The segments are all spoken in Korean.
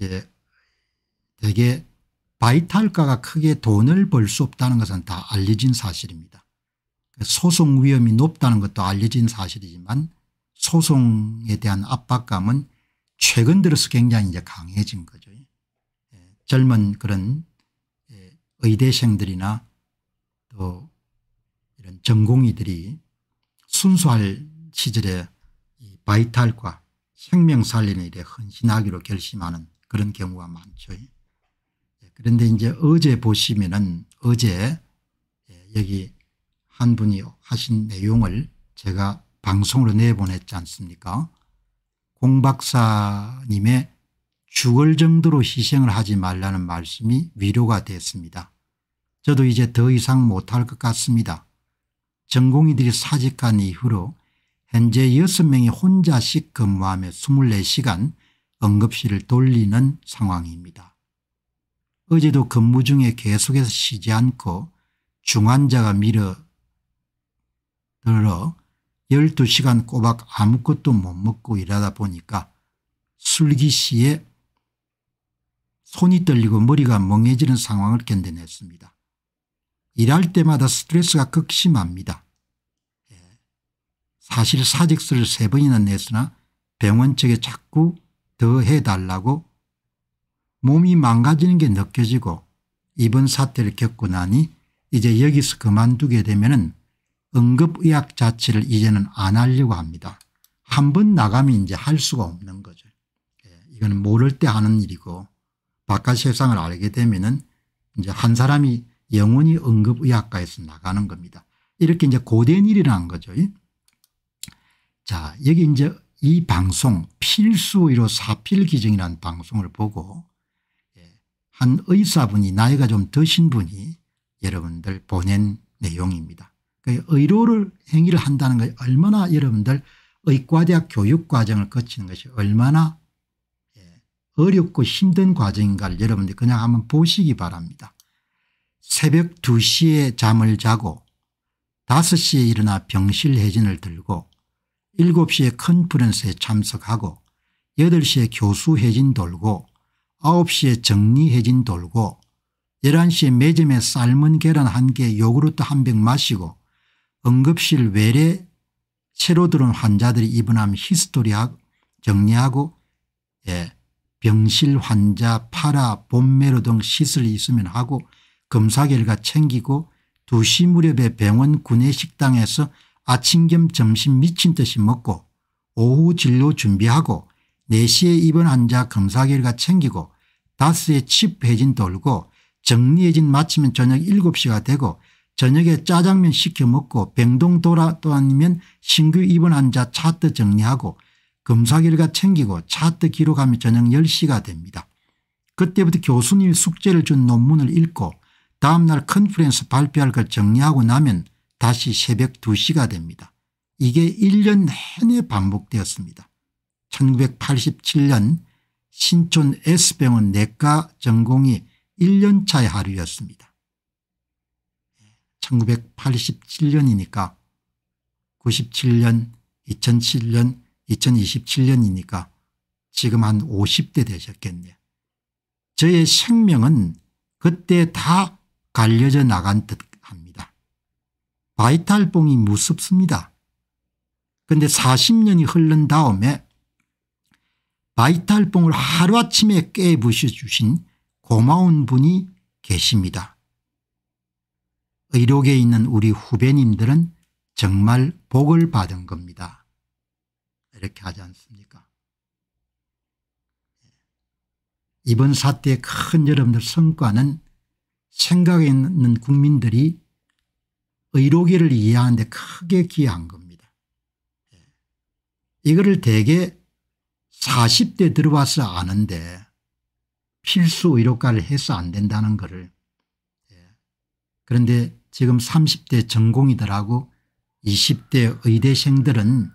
이제 대개 바이탈가가 크게 돈을 벌 수 없다는 것은 다 알려진 사실입니다. 소송 위험이 높다는 것도 알려진 사실이지만 소송에 대한 압박감은 최근 들어서 굉장히 이제 강해진 거죠. 예. 젊은 그런 예, 의대생들이나 또 이런 전공의들이 순수할 시절에 바이탈과 생명 살림에 대해 헌신하기로 결심하는 그런 경우가 많죠. 예, 그런데 이제 어제 보시면은 어제 예, 여기 한 분이 하신 내용을 제가 방송으로 내보냈지 않습니까? 공 박사님의 죽을 정도로 희생을 하지 말라는 말씀이 위로가 됐습니다. 저도 이제 더 이상 못할 것 같습니다. 전공의들이 사직한 이후로 현재 6명이 혼자씩 근무하며 24시간 응급실을 돌리는 상황입니다. 어제도 근무 중에 계속해서 쉬지 않고 중환자가 밀어 들어 12시간 꼬박 아무것도 못 먹고 일하다 보니까 술기씨에 손이 떨리고 머리가 멍해지는 상황을 견뎌냈습니다. 일할 때마다 스트레스가 극심합니다. 예. 사실 사직서를 세 번이나 냈으나 병원 측에 자꾸 더 해달라고 몸이 망가지는 게 느껴지고 이번 사태를 겪고 나니 이제 여기서 그만두게 되면 은 응급의학 자체를 이제는 안 하려고 합니다. 한 번 나가면 이제 할 수가 없는 거죠. 예, 이거는 모를 때 하는 일이고 바깥 세상을 알게 되면 은 이제 한 사람이 영원히 응급의학과에서 나가는 겁니다. 이렇게 이제 고된 일이라는 거죠. 자 여기 이제 이 방송 필수 의료 사필 기증이라는 방송을 보고 예, 한 의사분이 나이가 좀 드신 분이 여러분들 보낸 내용입니다. 그 의료를 행위를 한다는 것이 얼마나 여러분들 의과대학 교육과정을 거치는 것이 얼마나 예, 어렵고 힘든 과정인가를 여러분들 그냥 한번 보시기 바랍니다. 새벽 2시에 잠을 자고 5시에 일어나 병실 회진을 들고 7시에 컨퍼런스에 참석하고 8시에 교수회진 돌고 9시에 정리회진 돌고 11시에 매점에 삶은 계란 한 개 요구르트 한 병 마시고 응급실 외래 새로 들어온 환자들이 입원하 히스토리학 정리하고 예, 병실 환자 파라 본메로 등 시설이 있으면 하고 검사 결과 챙기고 2시 무렵에 병원 구내식당에서 아침 겸 점심 미친 듯이 먹고 오후 진료 준비하고 4시에 입원 환자 검사 결과 챙기고 다스에칩 회진 돌고 정리해진 마치면 저녁 7시가 되고 저녁에 짜장면 시켜 먹고 병동 돌아다니면 신규 입원 환자 차트 정리하고 검사 결과 챙기고 차트 기록하면 저녁 10시가 됩니다. 그때부터 교수님이 숙제를 준 논문을 읽고 다음날 컨퍼런스 발표할 걸 정리하고 나면 다시 새벽 2시가 됩니다. 이게 1년 내내 반복되었습니다. 1987년 신촌 S병원 내과 전공이 1년차의 하루였습니다. 1987년이니까 97년 2007년 2027년이니까 지금 한 50대 되셨겠네요. 저의 생명은 그때 다 갈려져 나간 듯 바이탈봉이 무섭습니다. 그런데 40년이 흐른 다음에 바이탈봉을 하루아침에 깨부셔주신 고마운 분이 계십니다. 의료계에 있는 우리 후배님들은 정말 복을 받은 겁니다. 이렇게 하지 않습니까 이번 사태의 큰 여러분들 성과는 생각에 있는 국민들이 의료계를 이해하는데 크게 기여한 겁니다. 예. 이거를 대개 40대 들어와서 아는데 필수 의료과를 해서 안 된다는 것을 예. 그런데 지금 30대 전공이더라고 20대 의대생들은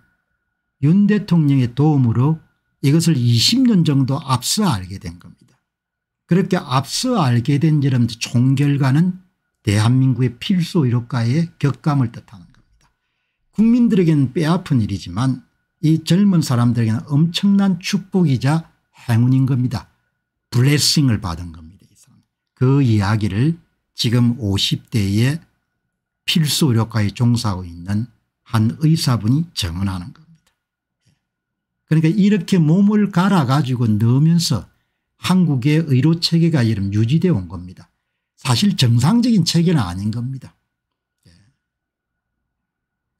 윤 대통령의 도움으로 이것을 20년 정도 앞서 알게 된 겁니다. 그렇게 앞서 알게 된여러 총결과는 대한민국의 필수 의료과의 격감을 뜻하는 겁니다. 국민들에게는 뼈아픈 일이지만 이 젊은 사람들에게는 엄청난 축복이자 행운인 겁니다. 블레싱을 받은 겁니다. 그 이야기를 지금 50대의 필수 의료과에 종사하고 있는 한 의사분이 증언하는 겁니다. 그러니까 이렇게 몸을 갈아가지고 넣으면서 한국의 의료체계가 이름 유지되어 온 겁니다. 사실 정상적인 체계는 아닌 겁니다. 예.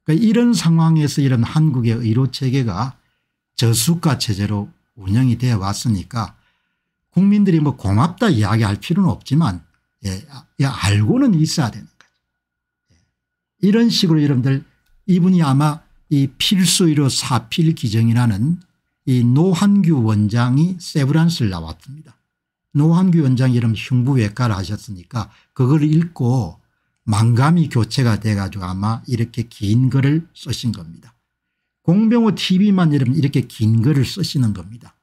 그러니까 이런 상황에서 이런 한국의 의료체계가 저수가 체제로 운영이 되어 왔으니까 국민들이 뭐 고맙다 이야기할 필요는 없지만 예, 예 알고는 있어야 되는 거죠. 예. 이런 식으로 여러분들 이분이 아마 이 필수의료 사필 기정이라는 이 노한규 원장이 세브란스를 나왔습니다. 노환규 원장 이름 흉부외과를 하셨으니까 그걸 읽고 만감이 교체가 돼가지고 아마 이렇게 긴 글을 쓰신 겁니다. 공병호 tv만 이름 이렇게 긴 글을 쓰시는 겁니다.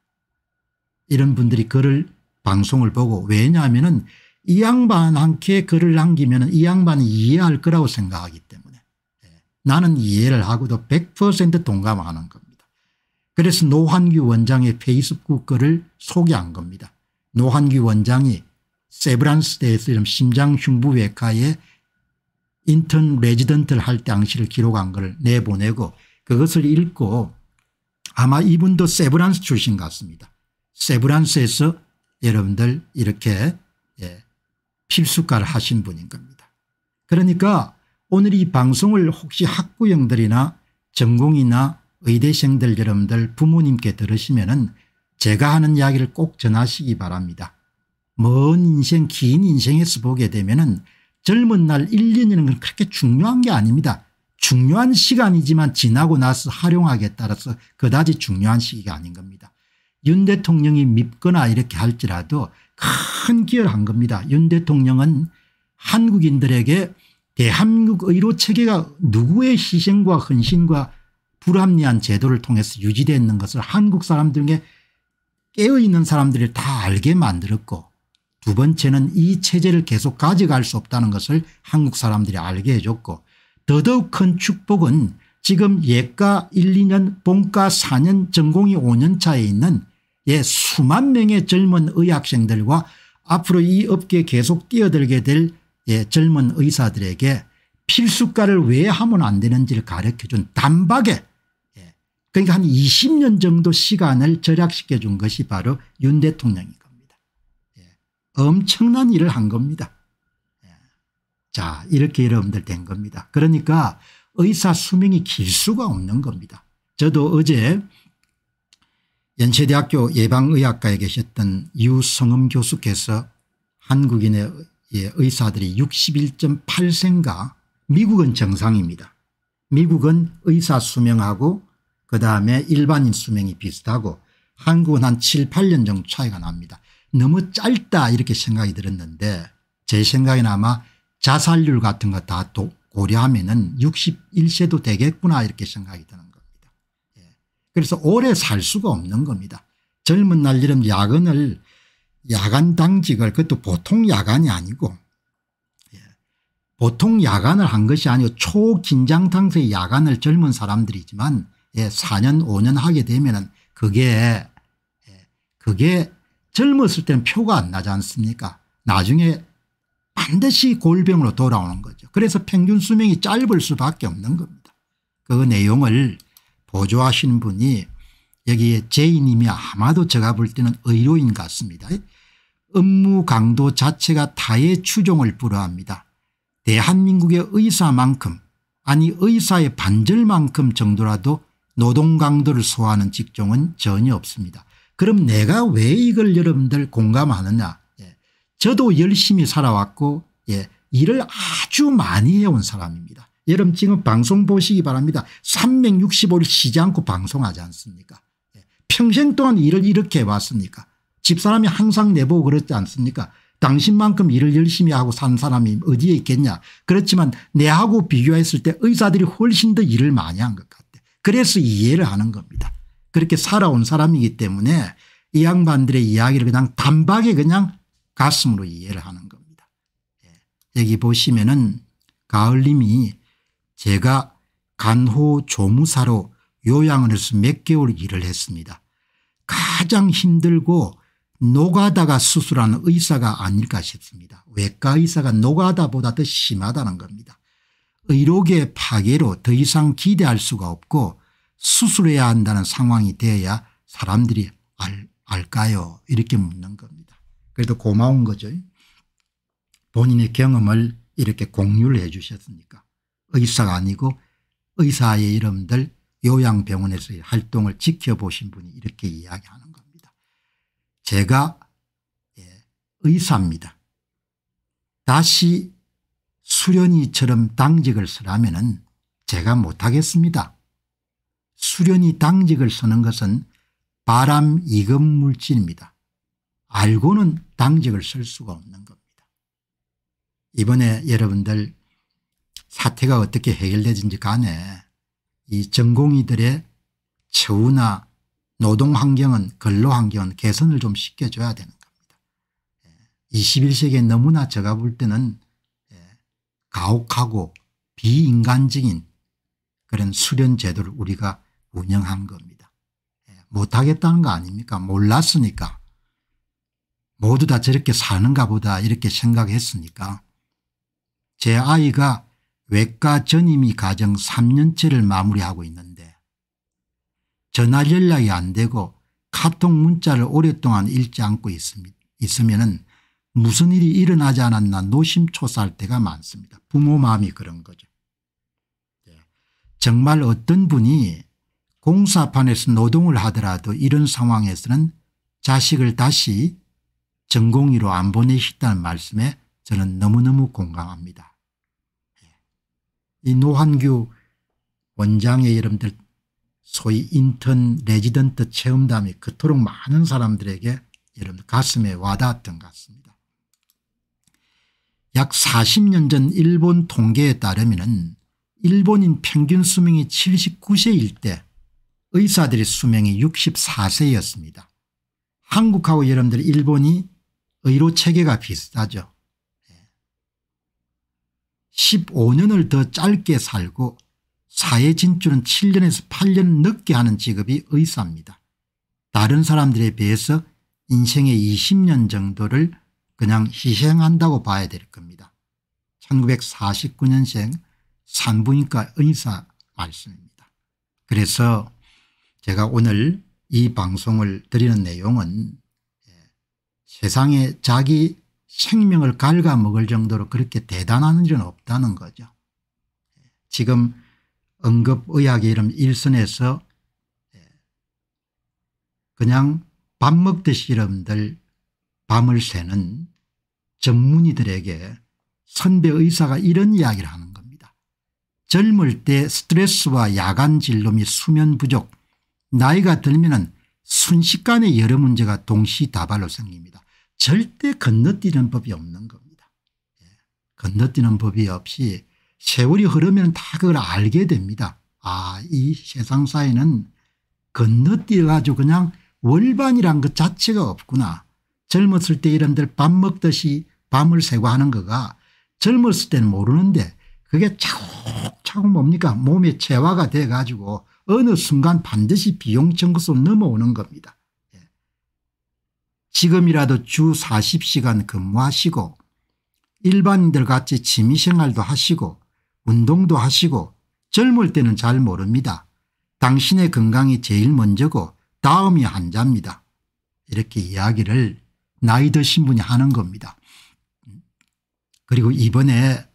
이런 분들이 글을 방송을 보고 왜냐하면 은이 양반한테 글을 남기면 이 양반이 이해할 거라고 생각하기 때문에 예. 나는 이해를 하고도 100% 동감하는 겁니다. 그래서 노환규 원장의 페이스북 글을 소개한 겁니다. 노한규 원장이 세브란스대에서 이런 심장흉부외과에 인턴 레지던트를 할 당시를 기록한 걸 내보내고 그것을 읽고 아마 이분도 세브란스 출신 같습니다. 세브란스에서 여러분들 이렇게 예, 필수과를 하신 분인 겁니다. 그러니까 오늘 이 방송을 혹시 학부형들이나 전공이나 의대생들 여러분들 부모님께 들으시면 은 제가 하는 이야기를 꼭 전하시기 바랍니다. 먼 인생 긴 인생에서 보게 되면 은 젊은 날 1, 2년은 그렇게 중요한 게 아닙니다. 중요한 시간이지만 지나고 나서 활용하기에 따라서 그다지 중요한 시기가 아닌 겁니다. 윤 대통령이 밉거나 이렇게 할지라도 큰 기여를 한 겁니다. 윤 대통령은 한국인들에게 대한민국 의료 체계가 누구의 희생과 헌신과 불합리한 제도를 통해서 유지되는 것을 한국 사람들에게 깨어있는 사람들을 다 알게 만들었고 두 번째는 이 체제를 계속 가져갈 수 없다는 것을 한국 사람들이 알게 해줬고 더더욱 큰 축복은 지금 예가 1 2년 본가 4년 전공이 5년 차에 있는 예 수만 명의 젊은 의학생들과 앞으로 이 업계에 계속 뛰어들게 될 예, 젊은 의사들에게 필수과를 왜 하면 안 되는지를 가르쳐준 단박에 그러니까 한 20년 정도 시간을 절약시켜 준 것이 바로 윤 대통령인 겁니다. 예. 엄청난 일을 한 겁니다. 예. 자 이렇게 여러분들 된 겁니다. 그러니까 의사 수명이 길 수가 없는 겁니다. 저도 어제 연세대학교 예방의학과에 계셨던 유성음 교수께서 한국인의 의사들이 61.8세인가 미국은 정상입니다. 미국은 의사 수명하고 그다음에 일반인 수명이 비슷하고 한국은 한 7, 8년 정도 차이가 납니다. 너무 짧다 이렇게 생각이 들었는데 제 생각에는 아마 자살률 같은 거다 고려하면 은 61세도 되겠구나 이렇게 생각이 드는 겁니다. 예. 그래서 오래 살 수가 없는 겁니다. 젊은 날 이런 야근을 야간 당직을 그것도 보통 야간이 아니고 예. 보통 야간을 한 것이 아니고 초긴장 당시의 야간을 젊은 사람들이지만 예, 4년 5년 하게 되면은 그게 예, 그게 젊었을 때는 표가 안 나지 않습니까 나중에 반드시 골병으로 돌아오는 거죠. 그래서 평균 수명이 짧을 수밖에 없는 겁니다. 그 내용을 보조하시는 분이 여기에 제이님이 아마도 제가 볼 때는 의료인 같습니다. 업무 강도 자체가 타의 추종을 불허합니다. 대한민국의 의사만큼 아니 의사의 반절만큼 정도라도 노동 강도를 소화하는 직종은 전혀 없습니다. 그럼 내가 왜 이걸 여러분들 공감하느냐 예. 저도 열심히 살아왔고 예. 일을 아주 많이 해온 사람입니다. 여러분 지금 방송 보시기 바랍니다. 365일 쉬지 않고 방송하지 않습니까 예. 평생 동안 일을 이렇게 해왔습니까 집사람이 항상 내보고 그렇지 않습니까 당신만큼 일을 열심히 하고 산 사람이 어디에 있겠냐 그렇지만 내하고 비교했을 때 의사들이 훨씬 더 일을 많이 한 것 같아요. 그래서 이해를 하는 겁니다. 그렇게 살아온 사람이기 때문에 이 양반들의 이야기를 그냥 단박에 그냥 가슴으로 이해를 하는 겁니다. 예. 여기 보시면은 가을님이 제가 간호 조무사로 요양을 해서 몇 개월 일을 했습니다. 가장 힘들고 노가다가 수술하는 의사가 아닐까 싶습니다. 외과 의사가 노가다보다 더 심하다는 겁니다. 의료계 파괴로 더 이상 기대할 수가 없고 수술해야 한다는 상황이 되어야 사람들이 알, 알까요 이렇게 묻는 겁니다. 그래도 고마운 거죠. 본인의 경험을 이렇게 공유를 해 주셨으니까 의사가 아니고 의사의 이름들 요양병원에서의 활동을 지켜보신 분이 이렇게 이야기하는 겁니다. 제가 예, 의사입니다. 다시 수련이처럼 당직을 쓰라면 은 제가 못하겠습니다. 수련이 당직을 쓰는 것은 바람 이급 물질입니다. 알고는 당직을 쓸 수가 없는 겁니다. 이번에 여러분들 사태가 어떻게 해결되든지 간에 이 전공의들의 처우나 노동 환경은 근로 환경은 개선을 좀 시켜줘야 되는 겁니다. 21세기에 예, 너무나 제가 볼 때는 가혹하고 비인간적인 그런 수련 제도를 우리가 운영한 겁니다. 예, 못하겠다는 거 아닙니까? 몰랐으니까. 모두 다 저렇게 사는가 보다 이렇게 생각했으니까. 제 아이가 외과 전임이 가정 3년째를 마무리하고 있는데 전화 연락이 안 되고 카톡 문자를 오랫동안 읽지 않고 있으면 은 무슨 일이 일어나지 않았나 노심초사할 때가 많습니다. 부모 마음이 그런 거죠. 예. 정말 어떤 분이 공사판에서 노동을 하더라도 이런 상황에서는 자식을 다시 전공의로 안 보내시다는 말씀에 저는 너무너무 공감합니다. 예. 이 노한규 원장의 여러분들 소위 인턴 레지던트 체험담이 그토록 많은 사람들에게 여러분 가슴에 와닿았던 것 같습니다. 약 40년 전 일본 통계에 따르면 일본인 평균 수명이 79세일 때 의사들의 수명이 64세였습니다. 한국하고 여러분들 일본이 의료 체계가 비슷하죠. 15년을 예. 더 짧게 살고 사회 진출은 7년에서 8년 늦게 하는 직업이 의사입니다. 다른 사람들에 비해서 인생의 20년 정도를 그냥 희생한다고 봐야 될 겁니다. 1949년생 산부인과 의사 말씀입니다. 그래서 제가 오늘 이 방송을 드리는 내용은 예, 세상에 자기 생명을 갉아먹을 정도로 그렇게 대단한 일은 없다는 거죠. 예, 지금 응급의학의 이름 일선에서 예, 그냥 밥 먹듯이 여러분들 밤을 새는 전문의들에게 선배 의사가 이런 이야기를 하는 겁니다. 젊을 때 스트레스와 야간 진로 및 수면 부족 나이가 들면 순식간에 여러 문제가 동시다발로 생깁니다. 절대 건너뛰는 법이 없는 겁니다. 예, 건너뛰는 법이 없이 세월이 흐르면 다 그걸 알게 됩니다. 아이 세상 사회는 건너뛰어가지고 그냥 월반이란 것 자체가 없구나. 젊었을 때 이런들 밥 먹듯이 밤을 새고 하는 거가 젊었을 때는 모르는데 그게 차곡차곡 뭡니까 몸에 재화가 돼 가지고 어느 순간 반드시 비용 청구소로 넘어오는 겁니다. 예. 지금이라도 주 40시간 근무하시고 일반인들 같이 취미생활도 하시고 운동도 하시고 젊을 때는 잘 모릅니다. 당신의 건강이 제일 먼저고 다음이 한자입니다. 이렇게 이야기를 나이 드신 분이 하는 겁니다. 그리고 이번에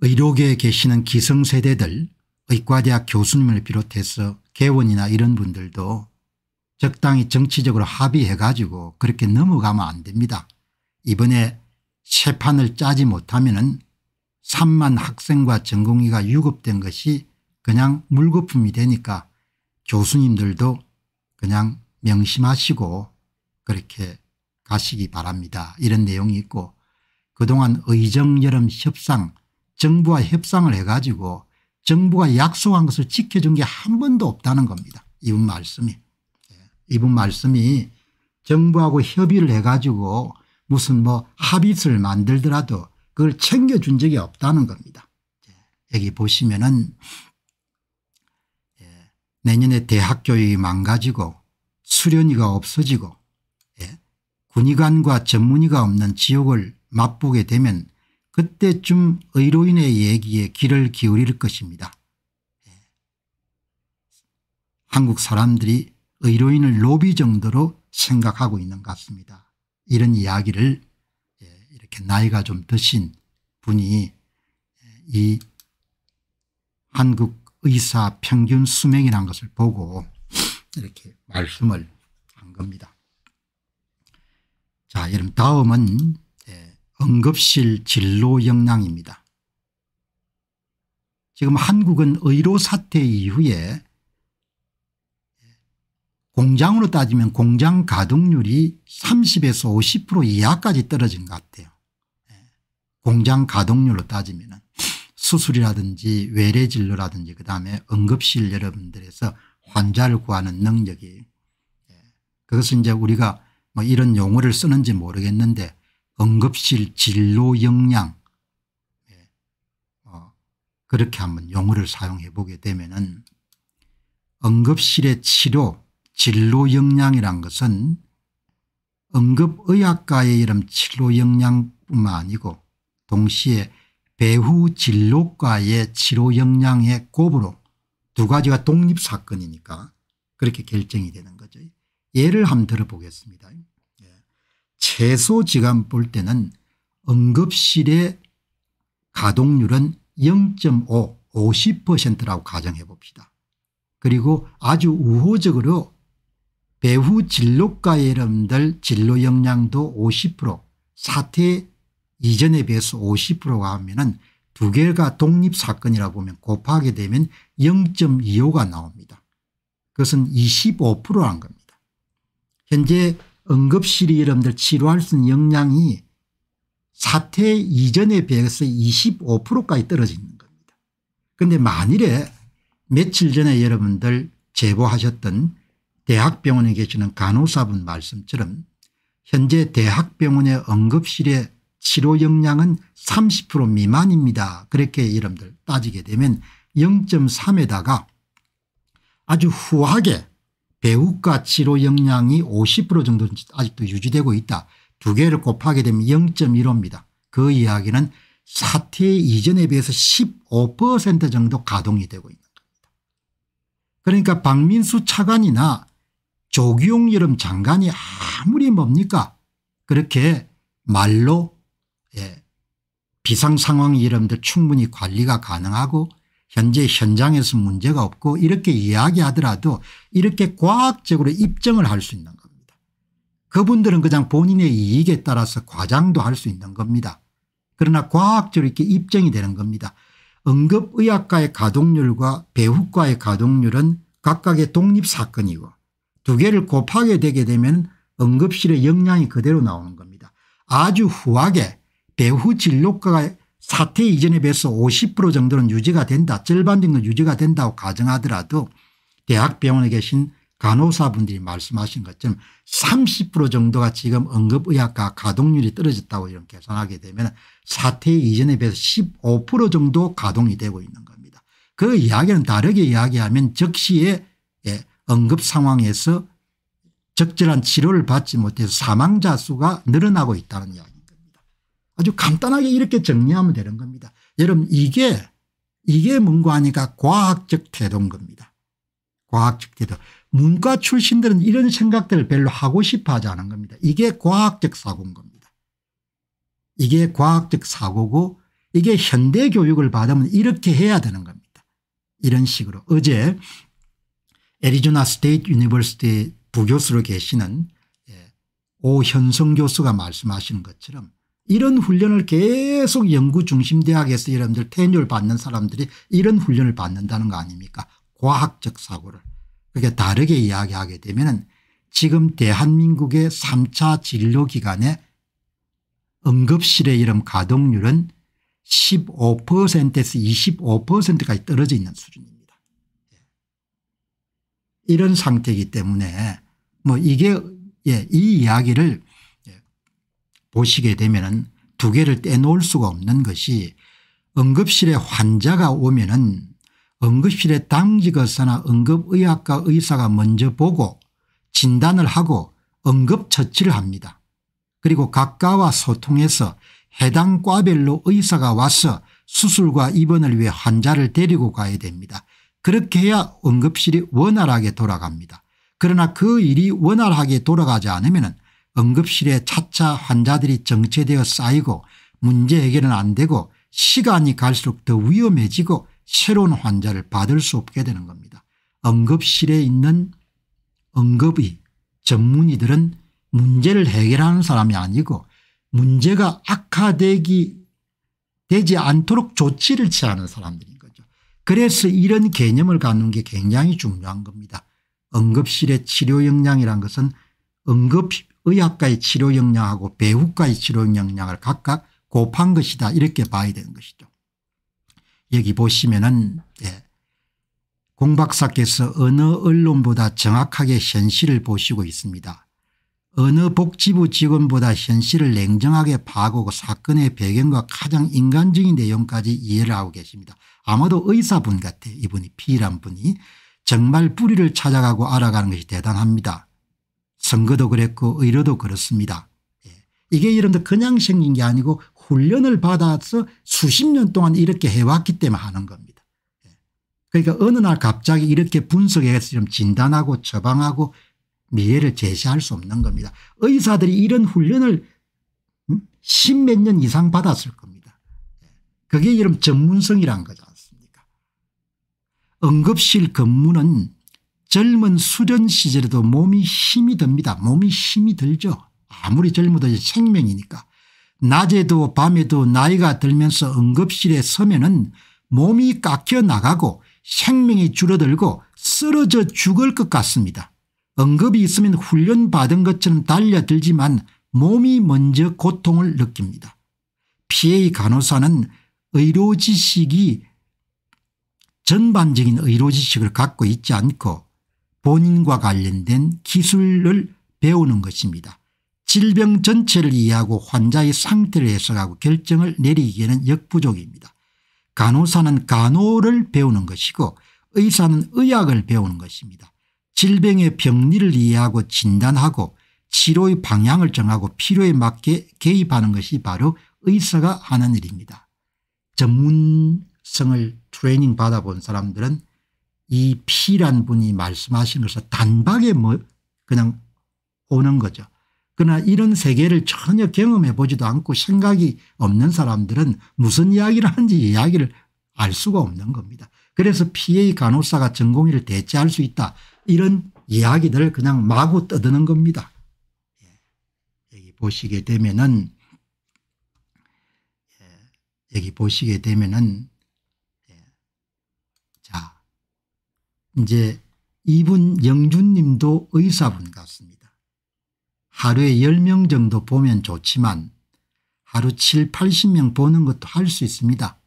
의료계에 계시는 기성세대들 의과대학 교수님을 비롯해서 개원이나 이런 분들도 적당히 정치적으로 합의해 가지고 그렇게 넘어가면 안 됩니다. 이번에 새 판을 짜지 못하면 은 3만 학생과 전공의가 유급된 것이 그냥 물거품이 되니까 교수님들도 그냥 명심하시고 그렇게 가시기 바랍니다. 이런 내용이 있고 그동안 의정여름 협상 정부와 협상을 해가지고 정부가 약속한 것을 지켜준 게 한 번도 없다는 겁니다. 이분 말씀이. 예. 이분 말씀이 정부하고 협의를 해가지고 무슨 뭐 합의서를 만들더라도 그걸 챙겨준 적이 없다는 겁니다. 예. 여기 보시면은 예, 내년에 대학 교육이 망가지고 수련이가 없어지고 군의관과 전문의가 없는 지옥을 맛보게 되면 그때쯤 의로인의 얘기에 귀를 기울일 것입니다. 예. 한국 사람들이 의로인을 로비 정도로 생각하고 있는 것 같습니다. 이런 이야기를 예, 이렇게 나이가 좀 드신 분이 예, 이 한국 의사 평균 수명이란 것을 보고 이렇게 말씀을 한 겁니다. 자, 여러분 다음은 예, 응급실 진로 역량입니다. 지금 한국은 의료 사태 이후에 공장으로 따지면 공장 가동률이 30에서 50% 이하까지 떨어진 것 같아요. 예, 공장 가동률로 따지면 수술이라든지 외래진료라든지 그다음에 응급실 여러분들에서 환자를 구하는 능력이 예, 그것은 이제 우리가 뭐 이런 용어를 쓰는지 모르겠는데 응급실 진로 역량 예. 어, 그렇게 한번 용어를 사용해 보게 되면은 응급실의 치료 진로 역량이란 것은 응급의학과의 이름 진로 역량뿐만 아니고 동시에 배후 진로과의 치료 역량의 곱으로 두 가지가 독립사건이니까 그렇게 결정이 되는 예를 한번 들어보겠습니다. 예. 최소지감 볼 때는 응급실의 가동률은 0.5 50%라고 가정해 봅시다. 그리고 아주 우호적으로 배후 진로과 여러분들 진로 역량도 50% 사태 이전에 비해서 50%가 하면은 두 개가 독립 사건이라고 보면 곱하게 되면 0.25가 나옵니다. 그것은 25%란 겁니다. 현재 응급실이 여러분들 치료할 수 있는 역량이 사태 이전에 비해서 25%까지 떨어지는 겁니다. 그런데 만일에 며칠 전에 여러분들 제보하셨던 대학병원에 계시는 간호사분 말씀처럼 현재 대학병원의 응급실의 치료 역량은 30% 미만입니다. 그렇게 여러분들 따지게 되면 0.3에다가 아주 후하게 배우 가치로 역량이50% 정도 아직도 유지되고 있다. 두 개를 곱하게 되면 0.15입니다. 그 이야기는 사태 이전에 비해서 15% 정도 가동이 되고 있는 겁니다. 그러니까 박민수 차관이나 조기용 이름 장관이 아무리 뭡니까 그렇게 말로 예 비상상황 이름들 충분히 관리가 가능하고 현재 현장에서 문제가 없고 이렇게 이야기하더라도 이렇게 과학적으로 입증을 할 수 있는 겁니다. 그분들은 그냥 본인의 이익에 따라서 과장도 할 수 있는 겁니다. 그러나 과학적으로 이렇게 입증이 되는 겁니다. 응급의학과의 가동률과 배후과의 가동률은 각각의 독립사건이고 두 개를 곱하게 되게 되면 응급실의 역량이 그대로 나오는 겁니다. 아주 후하게 배후 진료과의 사태 이전에 비해서 50% 정도는 유지가 된다 절반 정도 유지가 된다고 가정하더라도 대학병원에 계신 간호사분들이 말씀하신 것처럼 30% 정도가 지금 응급의학과 가동률이 떨어졌다고 이런 계산하게 되면 사태 이전에 비해서 15% 정도 가동이 되고 있는 겁니다. 그 이야기는 다르게 이야기하면 즉시에 예, 응급 상황에서 적절한 치료를 받지 못해서 사망자 수가 늘어나고 있다는 이야기 아주 간단하게 이렇게 정리하면 되는 겁니다. 여러분 이게 이게 뭔가 하니까 과학적 태도인 겁니다. 과학적 태도. 문과 출신들은 이런 생각들을 별로 하고 싶어 하지 않은 겁니다. 이게 과학적 사고인 겁니다. 이게 과학적 사고고 이게 현대 교육을 받으면 이렇게 해야 되는 겁니다. 이런 식으로 어제 애리조나 스테이트 유니버시티 부교수로 계시는 예, 오현성 교수가 말씀하시 것처럼 이런 훈련을 계속 연구중심대학에서 여러분들 테뉴를 받는 사람들이 이런 훈련을 받는다는 거 아닙니까 과학적 사고를 그게 다르게 이야기하게 되면 은 지금 대한민국의 3차 진료기간에 응급실의 이름 가동률은 15%에서 25%까지 떨어져 있는 수준입니다. 이런 상태이기 때문에 뭐 이게 예, 이 이야기를 보시게 되면 두 개를 떼놓을 수가 없는 것이 응급실에 환자가 오면은 응급실에 당직어서나 응급의학과 의사가 먼저 보고 진단을 하고 응급처치를 합니다. 그리고 각과와 소통해서 해당 과별로 의사가 와서 수술과 입원을 위해 환자를 데리고 가야 됩니다. 그렇게 해야 응급실이 원활하게 돌아갑니다. 그러나 그 일이 원활하게 돌아가지 않으면 응급실에 차차 환자들이 정체되어 쌓이고 문제 해결은 안 되고 시간이 갈수록 더 위험해지고 새로운 환자를 받을 수 없게 되는 겁니다. 응급실에 있는 응급의 전문의들은 문제를 해결하는 사람이 아니고 문제가 악화되기 되지 않도록 조치를 취하는 사람들인 거죠. 그래서 이런 개념을 갖는 게 굉장히 중요한 겁니다. 응급실의 치료 역량이란 것은 응급 의학과의 치료 역량하고 배우과의 치료 역량을 각각 곱한 것이다 이렇게 봐야 되는 것이죠. 여기 보시면은 예. 공박사께서 어느 언론보다 정확하게 현실을 보시고 있습니다. 어느 복지부 직원보다 현실을 냉정하게 파악하고 사건의 배경과 가장 인간적인 내용까지 이해를 하고 계십니다. 아마도 의사분 같아 이분이 피란 분이 정말 뿌리를 찾아가고 알아가는 것이 대단합니다. 선거도 그랬고 의료도 그렇습니다. 예. 이게 이런데 그냥 생긴 게 아니고 훈련을 받아서 수십 년 동안 이렇게 해왔기 때문에 하는 겁니다. 예. 그러니까 어느 날 갑자기 이렇게 분석해서 진단하고 처방하고 미래를 제시할 수 없는 겁니다. 의사들이 이런 훈련을 음? 십몇 년 이상 받았을 겁니다. 예. 그게 이런 전문성이란 거지 않습니까? 응급실 근무는 젊은 수련 시절에도 몸이 힘이 듭니다. 몸이 힘이 들죠. 아무리 젊어도 생명이니까. 낮에도 밤에도 나이가 들면서 응급실에 서면은 몸이 깎여 나가고 생명이 줄어들고 쓰러져 죽을 것 같습니다. 응급이 있으면 훈련받은 것처럼 달려들지만 몸이 먼저 고통을 느낍니다. PA 간호사는 의료지식이 전반적인 의료지식을 갖고 있지 않고 본인과 관련된 기술을 배우는 것입니다. 질병 전체를 이해하고 환자의 상태를 해석하고 결정을 내리기에는 역부족입니다. 간호사는 간호를 배우는 것이고 의사는 의학을 배우는 것입니다. 질병의 병리를 이해하고 진단하고 치료의 방향을 정하고 필요에 맞게 개입하는 것이 바로 의사가 하는 일입니다. 전문성을 트레이닝 받아본 사람들은 이 피란 분이 말씀하신 것은 단박에 뭐 그냥 오는 거죠. 그러나 이런 세계를 전혀 경험해 보지도 않고 생각이 없는 사람들은 무슨 이야기를 하는지 이야기를 알 수가 없는 겁니다. 그래서 PA 간호사가 전공의를 대체할 수 있다. 이런 이야기들을 그냥 마구 떠드는 겁니다. 예. 여기 보시게 되면은 예. 여기 보시게 되면은 이제 이분 영준님도 의사분 같습니다. 하루에 10명 정도 보면 좋지만 하루 7, 80명 보는 것도 할 수 있습니다.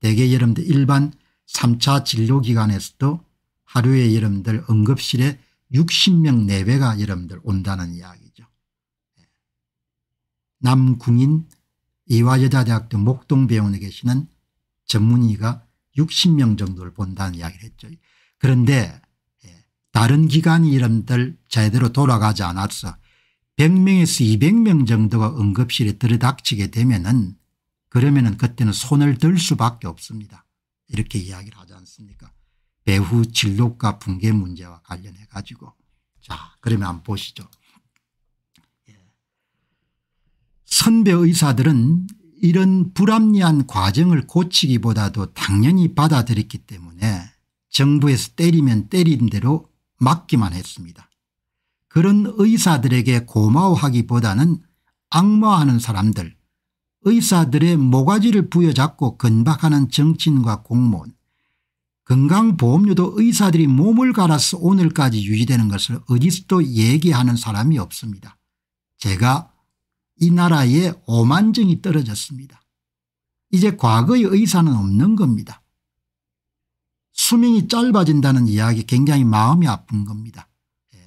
대개 여러분들 일반 3차 진료기관에서도 하루에 여러분들 응급실에 60명 내외가 여러분들 온다는 이야기죠. 예. 남궁인 이화여자대학교 목동병원에 계시는 전문의가 60명 정도를 본다는 이야기를 했죠. 그런데 예, 다른 기관 이름들 제대로 돌아가지 않아서 100명에서 200명 정도가 응급실에 들이닥치게 되면은 그러면은 그때는 손을 들 수밖에 없습니다. 이렇게 이야기를 하지 않습니까? 배후 진료과 붕괴 문제와 관련해 가지고 자 그러면 한번 보시죠. 예. 선배 의사들은 이런 불합리한 과정을 고치기보다도 당연히 받아들였기 때문에 정부에서 때리면 때린 대로 막기만 했습니다. 그런 의사들에게 고마워하기보다는 악마하는 사람들 의사들의 모가지를 부여잡고 건박하는 정치인과 공무원 건강보험료도 의사들이 몸을 갈아서 오늘까지 유지되는 것을 어디서도 얘기하는 사람이 없습니다. 제가 이 나라에 오만증이 떨어졌습니다. 이제 과거의 의사는 없는 겁니다. 수명이 짧아진다는 이야기 굉장히 마음이 아픈 겁니다. 예.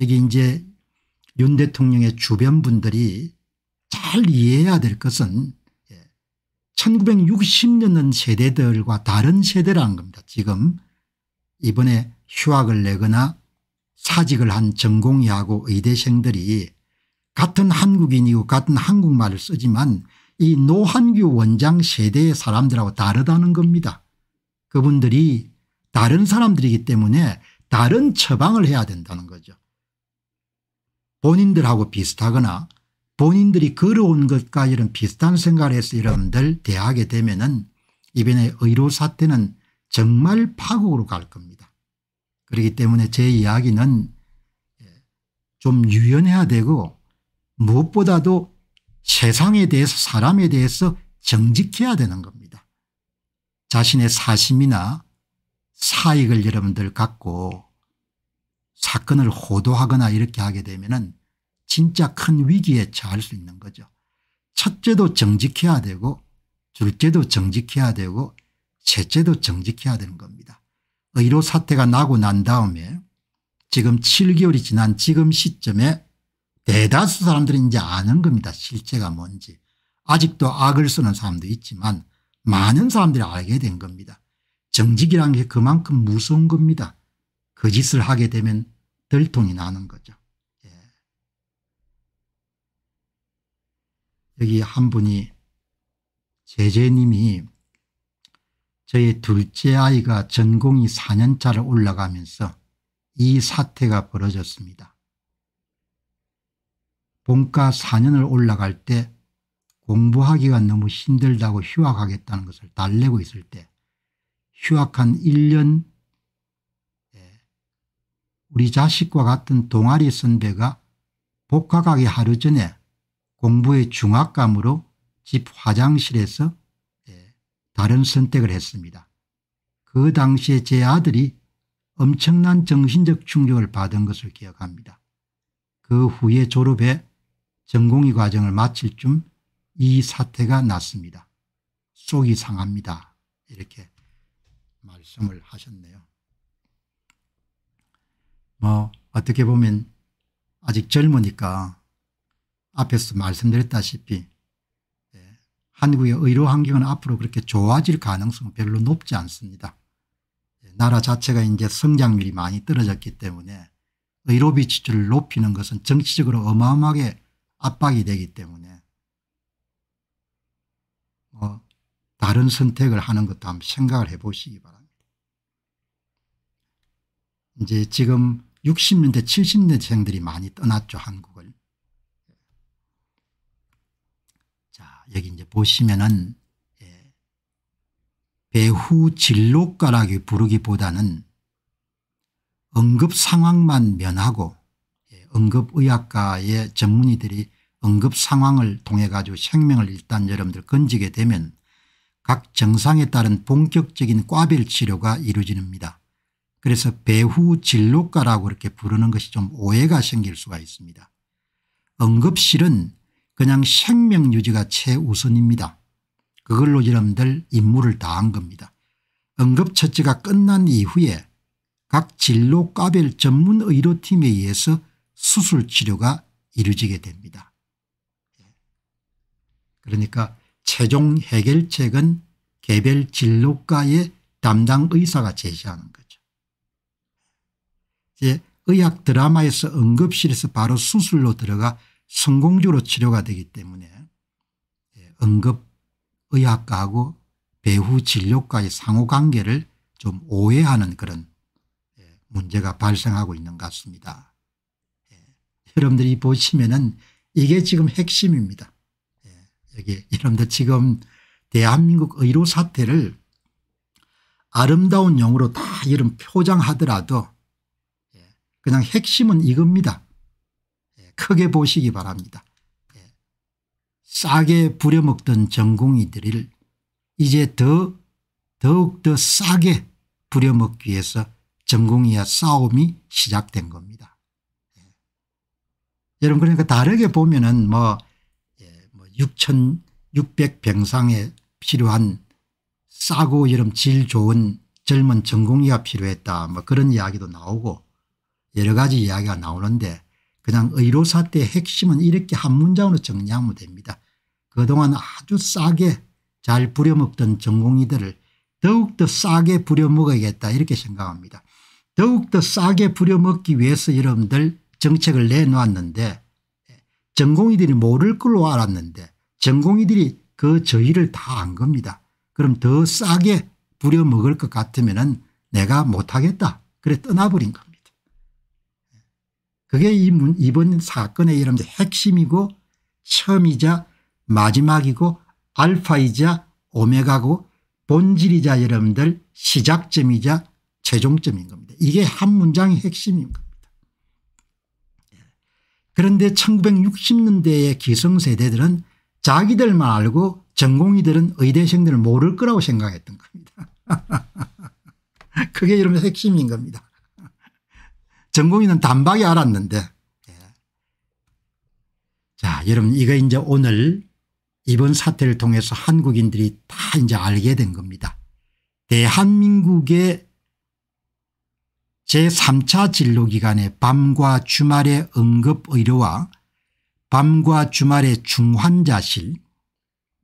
여기 이제 윤 대통령의 주변 분들이 잘 이해해야 될 것은 1960년 예, 세대들과 다른 세대라는 겁니다. 지금 이번에 휴학을 내거나 사직을 한 전공의하고 의대생들이 같은 한국인이고 같은 한국말을 쓰지만 이 노한규 원장 세대의 사람들하고 다르다는 겁니다. 그분들이 다른 사람들이기 때문에 다른 처방을 해야 된다는 거죠. 본인들하고 비슷하거나 본인들이 걸어온 것과 이런 비슷한 생각을 해서 여러분들 대하게 되면은 이번에 의료 사태는 정말 파국으로 갈 겁니다. 그렇기 때문에 제 이야기는 예, 좀 유연해야 되고 무엇보다도 세상에 대해서 사람에 대해서 정직해야 되는 겁니다. 자신의 사심이나 사익을 여러분들 갖고 사건을 호도하거나 이렇게 하게 되면은 진짜 큰 위기에 처할 수 있는 거죠. 첫째도 정직해야 되고 둘째도 정직해야 되고 셋째도 정직해야 되는 겁니다. 의료 사태가 나고 난 다음에 지금 7개월이 지난 지금 시점에 대다수 사람들이 이제 아는 겁니다. 실체가 뭔지. 아직도 악을 쓰는 사람도 있지만 많은 사람들이 알게 된 겁니다. 정직이라는 게 그만큼 무서운 겁니다. 거짓을 그 하게 되면 들통이 나는 거죠. 예. 여기 한 분이 제재님이 저의 둘째 아이가 전공이 4년차를 올라가면서 이 사태가 벌어졌습니다. 본과 4년을 올라갈 때 공부하기가 너무 힘들다고 휴학하겠다는 것을 달래고 있을 때 휴학한 1년 예, 우리 자식과 같은 동아리 선배가 복학하기 하루 전에 공부의 중압감으로 집 화장실에서 예, 다른 선택을 했습니다. 그 당시에 제 아들이 엄청난 정신적 충격을 받은 것을 기억합니다. 그 후에 졸업해 전공의 과정을 마칠 쯤이 사태가 났습니다. 속이 상합니다. 이렇게 말씀을 하셨네요. 뭐 어떻게 보면 아직 젊으니까 앞에서 말씀드렸다시피 예, 한국의 의료 환경은 앞으로 그렇게 좋아질 가능성은 별로 높지 않습니다. 예, 나라 자체가 이제 성장률이 많이 떨어졌기 때문에 의료비 지출을 높이는 것은 정치적으로 어마어마하게 압박이 되기 때문에 뭐 다른 선택을 하는 것도 한번 생각을 해보시기 바랍니다. 이제 지금 60년대 70년대생들이 많이 떠났죠 한국을. 자 여기 이제 보시면은 예, 배후 진로가라기 부르기보다는 응급 상황만 면하고 예, 응급의학과의 전문의들이 응급 상황을 통해 가지고 생명을 일단 여러분들 건지게 되면 각증상에 따른 본격적인 과별 치료가 이루어집니다. 그래서 배후 진료과라고 이렇게 부르는 것이 좀 오해가 생길 수가 있습니다. 응급실은 그냥 생명유지가 최우선입니다. 그걸로 여러분들 임무를 다한 겁니다. 응급처치가 끝난 이후에 각 진로과별 전문 의료팀에 의해서 수술치료가 이루어지게 됩니다. 그러니까 최종 해결책은 개별 진료과의 담당 의사가 제시하는 거죠. 이제 의학 드라마에서 응급실에서 바로 수술로 들어가 성공적으로 치료가 되기 때문에 응급의학과하고 배후 진료과의 상호관계를 좀 오해하는 그런 문제가 발생하고 있는 것 같습니다. 예, 여러분들이 보시면은 이게 지금 핵심입니다. 여기 여러분들 지금 대한민국 의료 사태를 아름다운 용어로 다 이런 표장하더라도 예, 그냥 핵심은 이겁니다. 예, 크게 보시기 바랍니다. 예, 싸게 부려먹던 전공의들을 이제 더 더욱더 싸게 부려먹기 위해서 전공의와 싸움이 시작된 겁니다. 여러분 그러니까 다르게 보면은 뭐 6,600병상에 필요한 싸고 여름 질 좋은 젊은 전공의가 필요했다 뭐 그런 이야기도 나오고 여러 가지 이야기가 나오는데 그냥 의료사 때 핵심은 이렇게 한 문장으로 정리하면 됩니다. 그동안 아주 싸게 잘 부려먹던 전공의들을 더욱더 싸게 부려먹어야겠다 이렇게 생각합니다. 더욱더 싸게 부려먹기 위해서 여러분들 정책을 내놓았는데 전공의들이 모를 걸로 알았는데 전공의들이 그저희를다 안 겁니다. 그럼 더 싸게 부려먹을 것 같으면 은 내가 못하겠다. 그래 떠나버린 겁니다. 그게 이 문, 이번 사건의 이름도 핵심이고 처음이자 마지막이고 알파이자 오메가고 본질이자 여러분들 시작점이자 최종점인 겁니다. 이게 한 문장의 핵심인 겁니다. 그런데 1960년대의 기성세대들은 자기들만 알고 전공의들은 의대생들을 모를 거라고 생각했던 겁니다. 그게 이런 핵심인 겁니다. 전공의는 단박에 알았는데 예. 자 여러분 이거 이제 오늘 이번 사태를 통해서 한국인들이 다 이제 알게 된 겁니다. 대한민국의 제3차 진로기간의 밤과 주말의 응급의료와 밤과 주말의 중환자실,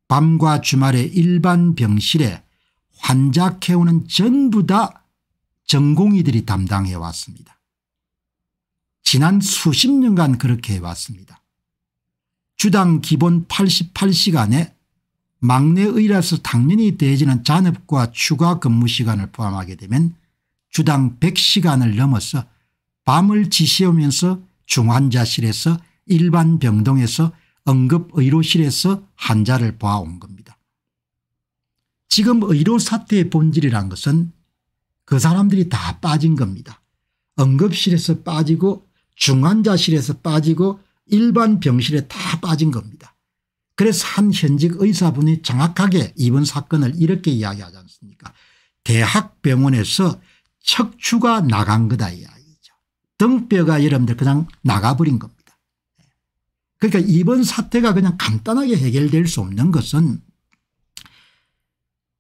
밤과 주말의 일반 병실에 환자 케우는 전부 다 전공의들이 담당해 왔습니다. 지난 수십 년간 그렇게 해왔습니다. 주당 기본 88시간에 막내 의라서 당연히 대지는 잔업과 추가 근무 시간을 포함하게 되면 주당 100시간을 넘어서 밤을 지새우면서 중환자실에서 일반 병동에서 응급의료실에서 환자를 보아온 겁니다. 지금 의료사태의 본질이란 것은 그 사람들이 다 빠진 겁니다. 응급실에서 빠지고 중환자실에서 빠지고 일반 병실에 다 빠진 겁니다. 그래서 한 현직 의사분이 정확하게 이번 사건을 이렇게 이야기하지 않습니까 대학병원에서 척추가 나간 거다 이야기죠. 등뼈가 여러분들 그냥 나가버린 겁니다. 그러니까 이번 사태가 그냥 간단하게 해결될 수 없는 것은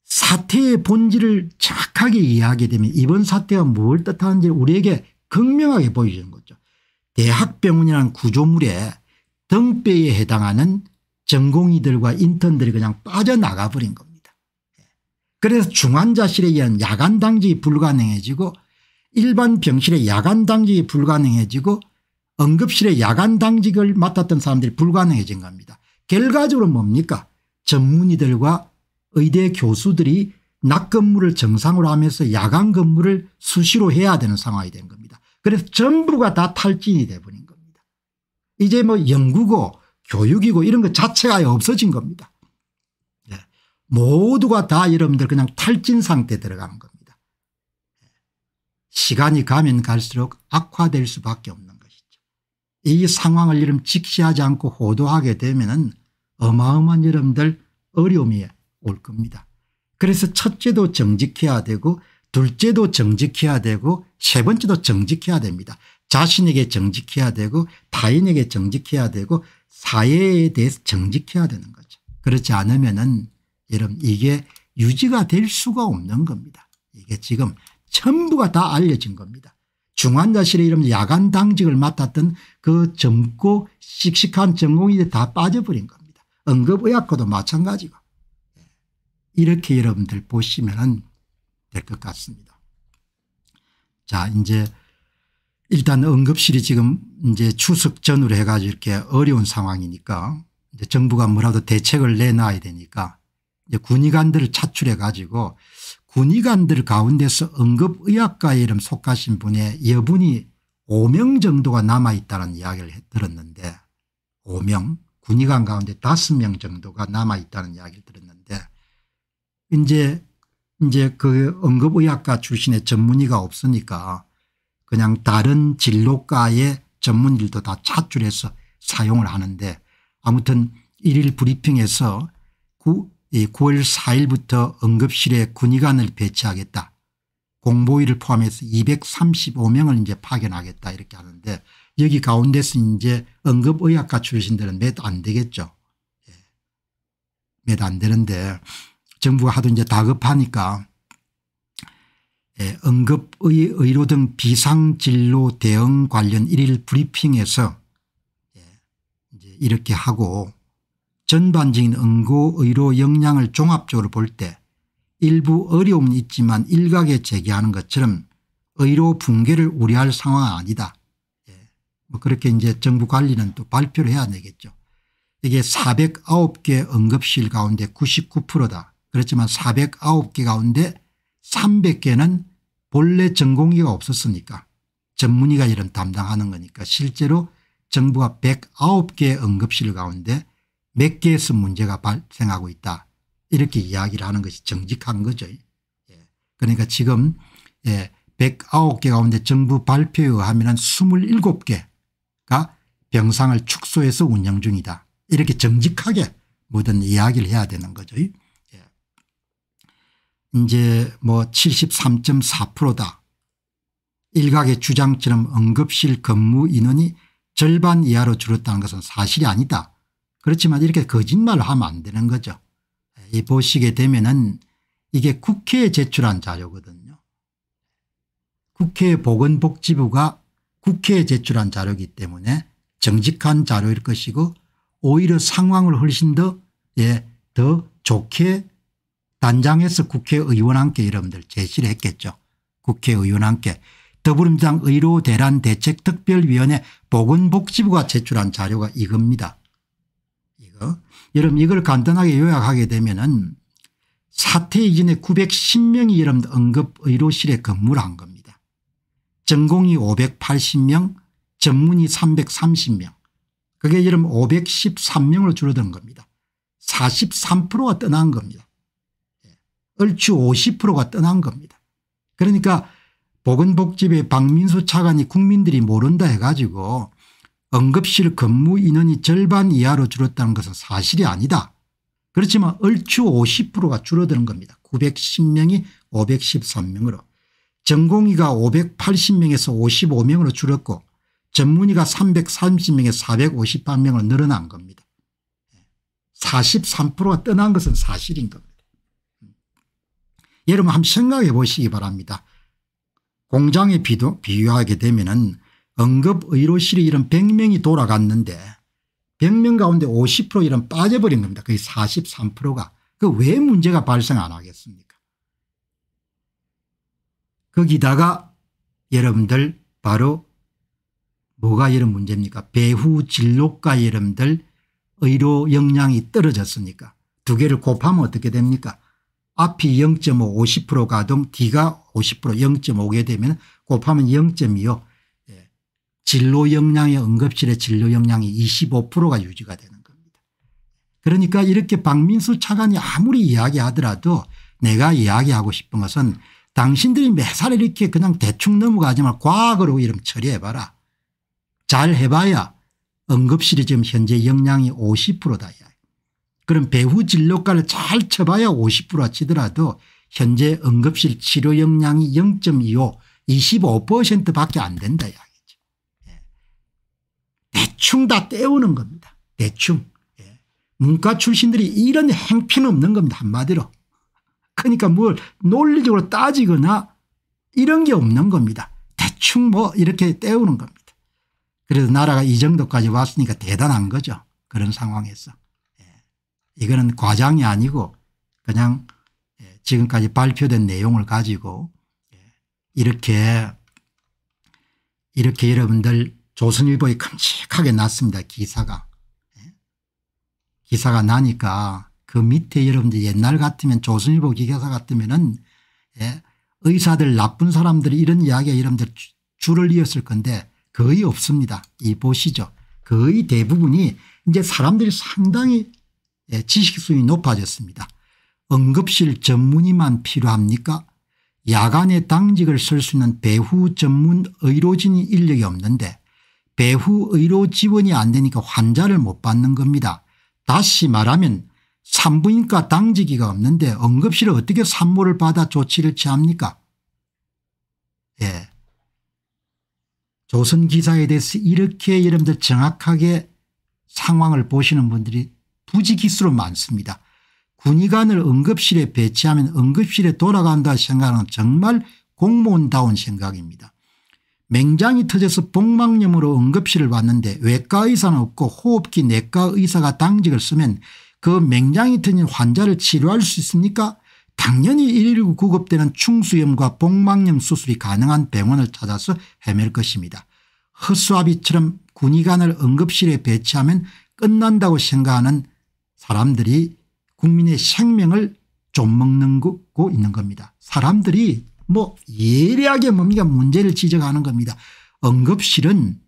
사태의 본질을 정확하게 이해하게 되면 이번 사태가 뭘 뜻하는지 우리에게 극명하게 보여주는 거죠. 대학병원이라는 구조물에 등뼈에 해당하는 전공의들과 인턴들이 그냥 빠져나가 버린 겁니다. 그래서 중환자실에 의한 야간 당직이 불가능해지고 일반 병실의 야간 당직이 불가능해지고 응급실에 야간 당직을 맡았던 사람들이 불가능해진 겁니다. 결과적으로 뭡니까 전문의들과 의대 교수들이 낮 근무를 정상으로 하면서 야간 근무를 수시로 해야 되는 상황이 된 겁니다. 그래서 전부가 다 탈진이 돼버린 겁니다. 이제 뭐 연구고 교육이고 이런 것 자체가 없어진 겁니다. 네. 모두가 다 여러분들 그냥 탈진 상태에 들어간 겁니다. 예. 시간이 가면 갈수록 악화될 수밖에 없는 이 상황을 이름 직시하지 않고 호도하게 되면 어마어마한 여러분들 어려움이 올 겁니다. 그래서 첫째도 정직해야 되고 둘째도 정직해야 되고 세 번째도 정직해야 됩니다. 자신에게 정직해야 되고 타인에게 정직해야 되고 사회에 대해서 정직해야 되는 거죠. 그렇지 않으면 은 여러분 이게 유지가 될 수가 없는 겁니다. 이게 지금 전부가 다 알려진 겁니다. 중환자실에 이름 야간 당직을 맡았던 그 젊고 씩씩한 전공의들이 다 빠져버린 겁니다. 응급의학과도 마찬가지고 예. 이렇게 여러분들 보시면 될 것 같습니다. 자 이제 일단 응급실이 지금 이제 추석 전후로 해가지고 이렇게 어려운 상황이니까 이제 정부가 뭐라도 대책을 내놔야 되니까 이제 군의관들을 차출해 가지고 군의관들 가운데서 응급의학과에 이름 속하신 분의 여분이 5명 정도가 남아있다는 이야기를 들었는데 5명 군의관 가운데 5명 정도가 남아있다는 이야기를 들었는데 이제 이제 그 응급의학과 출신의 전문의가 없으니까 그냥 다른 진로과의 전문의들도 다 차출해서 사용을 하는데 아무튼 1일 브리핑에서 이 9월 4일부터 응급실에 군의관을 배치하겠다. 공보위를 포함해서 235명을 이제 파견하겠다 이렇게 하는데 여기 가운데서 이제 응급의학과 출신들은 몇안 되겠죠. 예. 몇안 되는데 정부가 하도 이제 다급하니까 예. 응급의 의료 등 비상진로 대응 관련 1일 브리핑에서 예. 이제 이렇게 하고 전반적인 응고의료 역량을 종합적으로 볼 때 일부 어려움은 있지만 일각에 제기하는 것처럼 의료 붕괴를 우려할 상황은 아니다. 예. 뭐 그렇게 이제 정부 관리는 또 발표를 해야 되겠죠. 이게 409개 응급실 가운데 99%다. 그렇지만 409개 가운데 300개는 본래 전공의가 없었으니까 전문의가 이런 담당하는 거니까 실제로 정부가 109개 응급실 가운데 몇 개에서 문제가 발생하고 있다 이렇게 이야기를 하는 것이 정직한 거죠. 예. 그러니까 지금 예, 109개 가운데 정부 발표에 의하면 27개가 병상을 축소해서 운영 중이다. 이렇게 정직하게 모든 이야기를 해야 되는 거죠. 예. 이제 뭐 73.4%다. 일각의 주장처럼 응급실 근무 인원이 절반 이하로 줄었다는 것은 사실이 아니다. 그렇지만 이렇게 거짓말을 하면 안 되는 거죠. 이 보시게 되면은 이게 국회에 제출한 자료거든요. 국회 보건복지부가 국회에 제출한 자료이기 때문에 정직한 자료일 것이고 오히려 상황을 훨씬 더, 예, 더 좋게 단장에서 국회의원한테 여러분들 제시를 했겠죠. 국회의원한테 더불어민주당 의료 대란 대책 특별위원회 보건복지부가 제출한 자료가 이겁니다. 여러분 이걸 간단하게 요약하게 되면은 사태 이전에 910명이 여러분 응급의료실에 근무를 한 겁니다. 전공이 580명 전문이 330명 그게 여러분 513명으로 줄어든 겁니다. 43%가 떠난 겁니다. 예. 얼추 50%가 떠난 겁니다. 그러니까 보건복지부 의 박민수 차관이 국민들이 모른다 해가지고 응급실 근무 인원이 절반 이하로 줄었다는 것은 사실이 아니다. 그렇지만 얼추 50%가 줄어드는 겁니다. 910명이 513명으로 전공의가 580명에서 55명으로 줄었고 전문의가 330명에서 458명으로 늘어난 겁니다. 43%가 떠난 것은 사실인 겁니다. 여러분 한번 생각해 보시기 바랍니다. 공장에 비도, 비유하게 되면 은 응급의료실에 이런 100명이 돌아갔는데 100명 가운데 50% 이런 빠져버린 겁니다. 거의 43%가. 그 왜 문제가 발생 안 하겠습니까? 거기다가 여러분들 바로 뭐가 이런 문제입니까? 배후 진로과 여러분들 의료 역량이 떨어졌으니까 두 개를 곱하면 어떻게 됩니까? 앞이 0.5 50% 가동 뒤가 50% 0.5게 되면 곱하면 0.25 진로 역량의 응급실의 진료 역량이 25%가 유지가 되는 겁니다. 그러니까 이렇게 박민수 차관이 아무리 이야기하더라도 내가 이야기하고 싶은 것은 당신들이 매살 이렇게 그냥 대충 넘어가지 말 과학으로 이름 처리해봐라. 잘 해봐야 응급실이 지금 현재 역량이 50%다. 그럼 배후 진료과를 잘 쳐봐야 50%라 치더라도 현재 응급실 치료 역량이 0.25 25% 밖에 안 된다. 야. 대충 다 때우는 겁니다. 대충. 예. 문과 출신들이 이런 행피는 없는 겁니다. 한마디로. 그러니까 뭘 논리적으로 따지거나 이런 게 없는 겁니다. 대충 뭐 이렇게 때우는 겁니다. 그래서 나라가 이 정도까지 왔으니까 대단한 거죠. 그런 상황에서. 예. 이거는 과장이 아니고 그냥 예. 지금까지 발표된 내용을 가지고 예, 이렇게 이렇게 여러분들 조선일보에 큼직하게 났습니다. 기사가. 예? 기사가 나니까 그 밑에 여러분들 옛날 같으면 조선일보 기사 같으면은 예, 의사들 나쁜 사람들이 이런 이야기에 여러분들 줄을 이었을 건데 거의 없습니다. 이 보시죠. 거의 대부분이 이제 사람들이 상당히 예, 지식 수준이 높아졌습니다. 응급실 전문의만 필요합니까? 야간에 당직을 쓸수 있는 배후 전문 의료진이 인력이 없는데 배후 의료 지원이 안 되니까 환자를 못 받는 겁니다. 다시 말하면 산부인과 당직이가 없는데 응급실에 어떻게 산모를 받아 조치를 취합니까? 예. 조선 기사에 대해서 이렇게 여러분들 정확하게 상황을 보시는 분들이 부지기수로 많습니다. 군의관을 응급실에 배치하면 응급실에 돌아간다 생각하는 정말 공무원다운 생각입니다. 맹장이 터져서 복막염으로 응급실을 왔는데 외과 의사는 없고 호흡기 내과 의사가 당직을 쓰면 그 맹장이 터진 환자를 치료할 수 있습니까 당연히 119 구급대는 충수염과 복막염 수술이 가능한 병원을 찾아서 헤맬 것입니다. 허수아비처럼 군의관을 응급실에 배치하면 끝난다고 생각하는 사람들이 국민의 생명을 좀먹는 거고 있는 겁니다. 사람들이 뭐 예리하게 뭡니까 문제를 지적하는 겁니다. 응급실은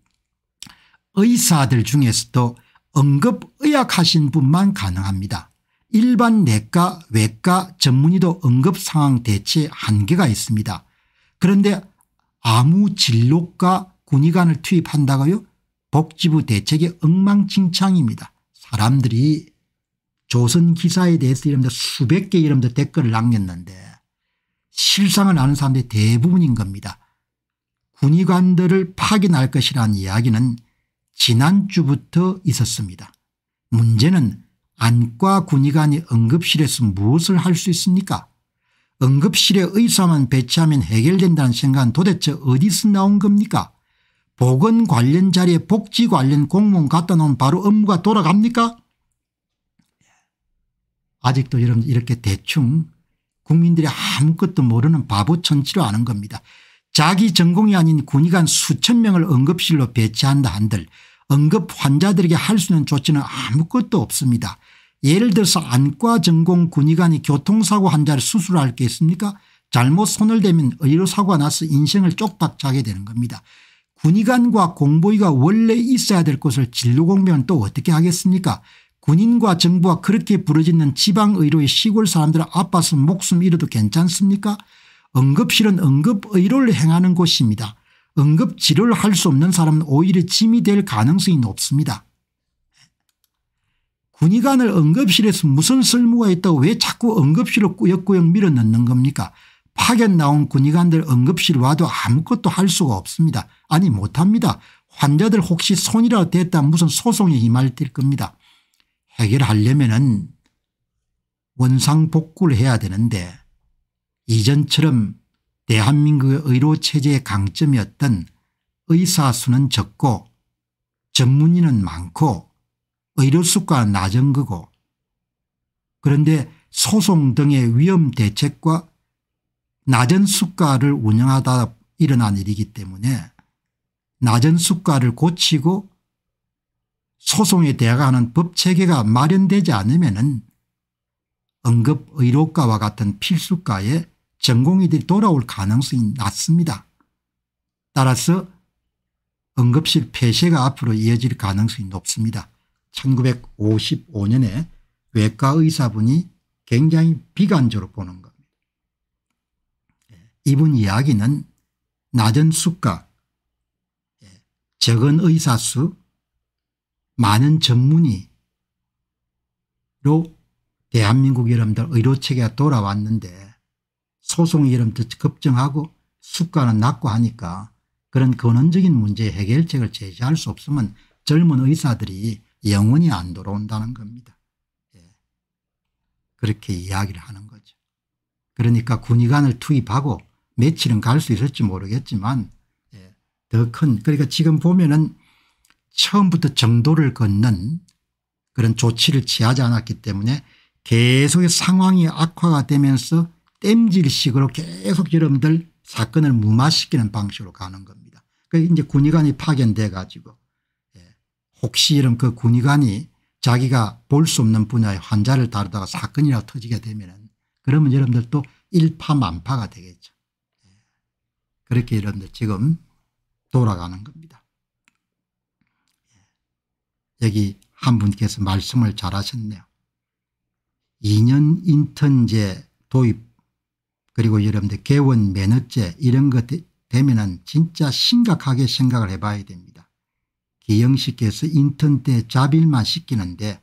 의사들 중에서도 응급의학하신 분만 가능합니다. 일반 내과 외과 전문의도 응급상황 대체 한계가 있습니다. 그런데 아무 진로과 군의관을 투입한다고요 복지부 대책의 엉망진창입니다. 사람들이 조선기사에 대해서 이름도 수백 개 이름도 댓글을 남겼는데 실상을 아는 사람들이 대부분인 겁니다. 군의관들을 파견할 것이라는 이야기는 지난주부터 있었습니다. 문제는 안과 군의관이 응급실에서 무엇을 할 수 있습니까 응급실에 의사만 배치하면 해결된다는 생각은 도대체 어디서 나온 겁니까 보건 관련 자리에 복지 관련 공무원 갖다 놓으면 바로 업무가 돌아갑니까 아직도 여러분 이렇게 대충 국민들이 아무것도 모르는 바보 천치로 아는 겁니다. 자기 전공이 아닌 군의관 수천 명을 응급실로 배치한다 한들 응급 환자들에게 할 수 있는 조치는 아무것도 없습니다. 예를 들어서 안과 전공 군의관이 교통사고 환자를 수술할 게 있습니까 잘못 손을 대면 의료사고가 나서 인생을 쪽박자게 되는 겁니다. 군의관과 공보위가 원래 있어야 될 것을 진로공명은 또 어떻게 하겠습니까 군인과 정부가 그렇게 부르짖는 지방의료의 시골 사람들은 아파서 목숨 잃어도 괜찮습니까 응급실은 응급의료를 행하는 곳입니다. 응급치료를 할 수 없는 사람은 오히려 짐이 될 가능성이 높습니다. 군의관을 응급실에서 무슨 쓸모가 있다고 왜 자꾸 응급실을 꾸역꾸역 밀어넣는 겁니까 파견 나온 군의관들 응급실 와도 아무것도 할 수가 없습니다. 아니 못합니다. 환자들 혹시 손이라도 됐다 무슨 소송에 힘할 겁니다. 해결하려면은 원상복구를 해야 되는데 이전처럼 대한민국의 의료체제의 강점이었던 의사 수는 적고 전문의는 많고 의료수가 낮은 거고 그런데 소송 등의 위험 대책과 낮은 수가를 운영하다 일어난 일이기 때문에 낮은 수가를 고치고 소송에 대항하는 법체계가 마련되지 않으면 응급의료과와 같은 필수과에 전공의들이 돌아올 가능성이 낮습니다. 따라서 응급실 폐쇄가 앞으로 이어질 가능성이 높습니다. 1955년에 외과 의사분이 굉장히 비관적으로 보는 겁니다. 예, 이분 이야기는 낮은 수가 예, 적은 의사수 많은 전문의로 대한민국 여러분들 의료체계가 돌아왔는데 소송이 여러분들 급증하고 수가는 낮고 하니까 그런 근원적인 문제 해결책을 제시할 수 없으면 젊은 의사들이 영원히 안 돌아온다는 겁니다. 예. 그렇게 이야기를 하는 거죠. 그러니까 군의관을 투입하고 며칠은 갈 수 있을지 모르겠지만 예. 더큰 그러니까 지금 보면은 처음부터 정도를 걷는 그런 조치를 취하지 않았기 때문에 계속 상황이 악화가 되면서 땜질식으로 계속 여러분들 사건을 무마시키는 방식으로 가는 겁니다. 그 이제 군의관이 파견돼 가지고 예, 혹시 이런 그 군의관이 자기가 볼 수 없는 분야의 환자를 다루다가 사건이라 터지게 되면은 그러면 여러분들도 일파만파가 되겠죠. 예, 그렇게 여러분들 지금 돌아가는 겁니다. 여기 한 분께서 말씀을 잘하셨네요. 2년 인턴제 도입 그리고 여러분들 개원 면허제 이런 것 되면은 진짜 심각하게 생각을 해봐야 됩니다. 기영씨께서 인턴 때 자비만 시키는데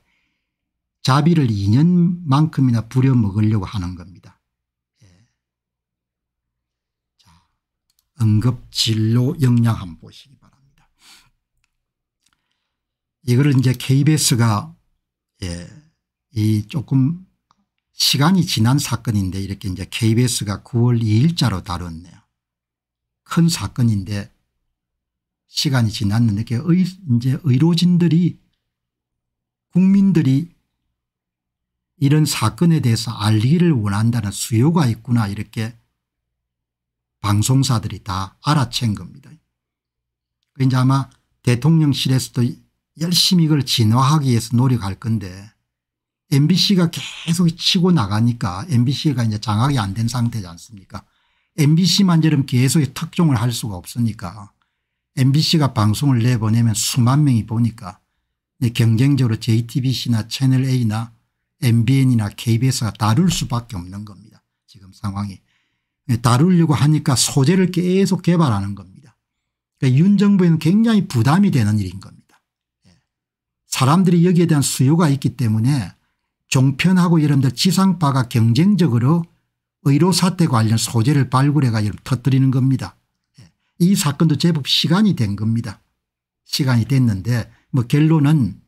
자비를 2년만큼이나 부려먹으려고 하는 겁니다. 예. 자, 응급진료 역량 한번 보시기 바랍니다. 이거를 이제 KBS가 예, 이 조금 시간이 지난 사건인데 이렇게 이제 KBS가 9월 2일자로 다뤘네요. 큰 사건인데 시간이 지났는데 이렇게 의, 이제 의료진들이 국민들이 이런 사건에 대해서 알기를 원한다는 수요가 있구나 이렇게 방송사들이 다 알아챈 겁니다. 그 이제 아마 대통령실에서도 열심히 이걸 진화하기 위해서 노력할 건데 MBC가 계속 치고 나가니까 MBC가 이제 장악이 안 된 상태지 않습니까 MBC만 저럼 계속 특종을 할 수가 없으니까 MBC가 방송을 내보내면 수만 명이 보니까 경쟁적으로 JTBC나 채널A나 MBN이나 KBS가 다룰 수밖에 없는 겁니다. 지금 상황이. 예, 다루려고 하니까 소재를 계속 개발하는 겁니다. 그러니까 윤 정부에는 굉장히 부담이 되는 일인 겁니다. 사람들이 여기에 대한 수요가 있기 때문에 종편하고 여러분들 지상파가 경쟁적으로 의료사태 관련 소재를 발굴해가 여러분 터뜨리는 겁니다. 예. 이 사건도 제법 시간이 된 겁니다. 시간이 됐는데 뭐 결론은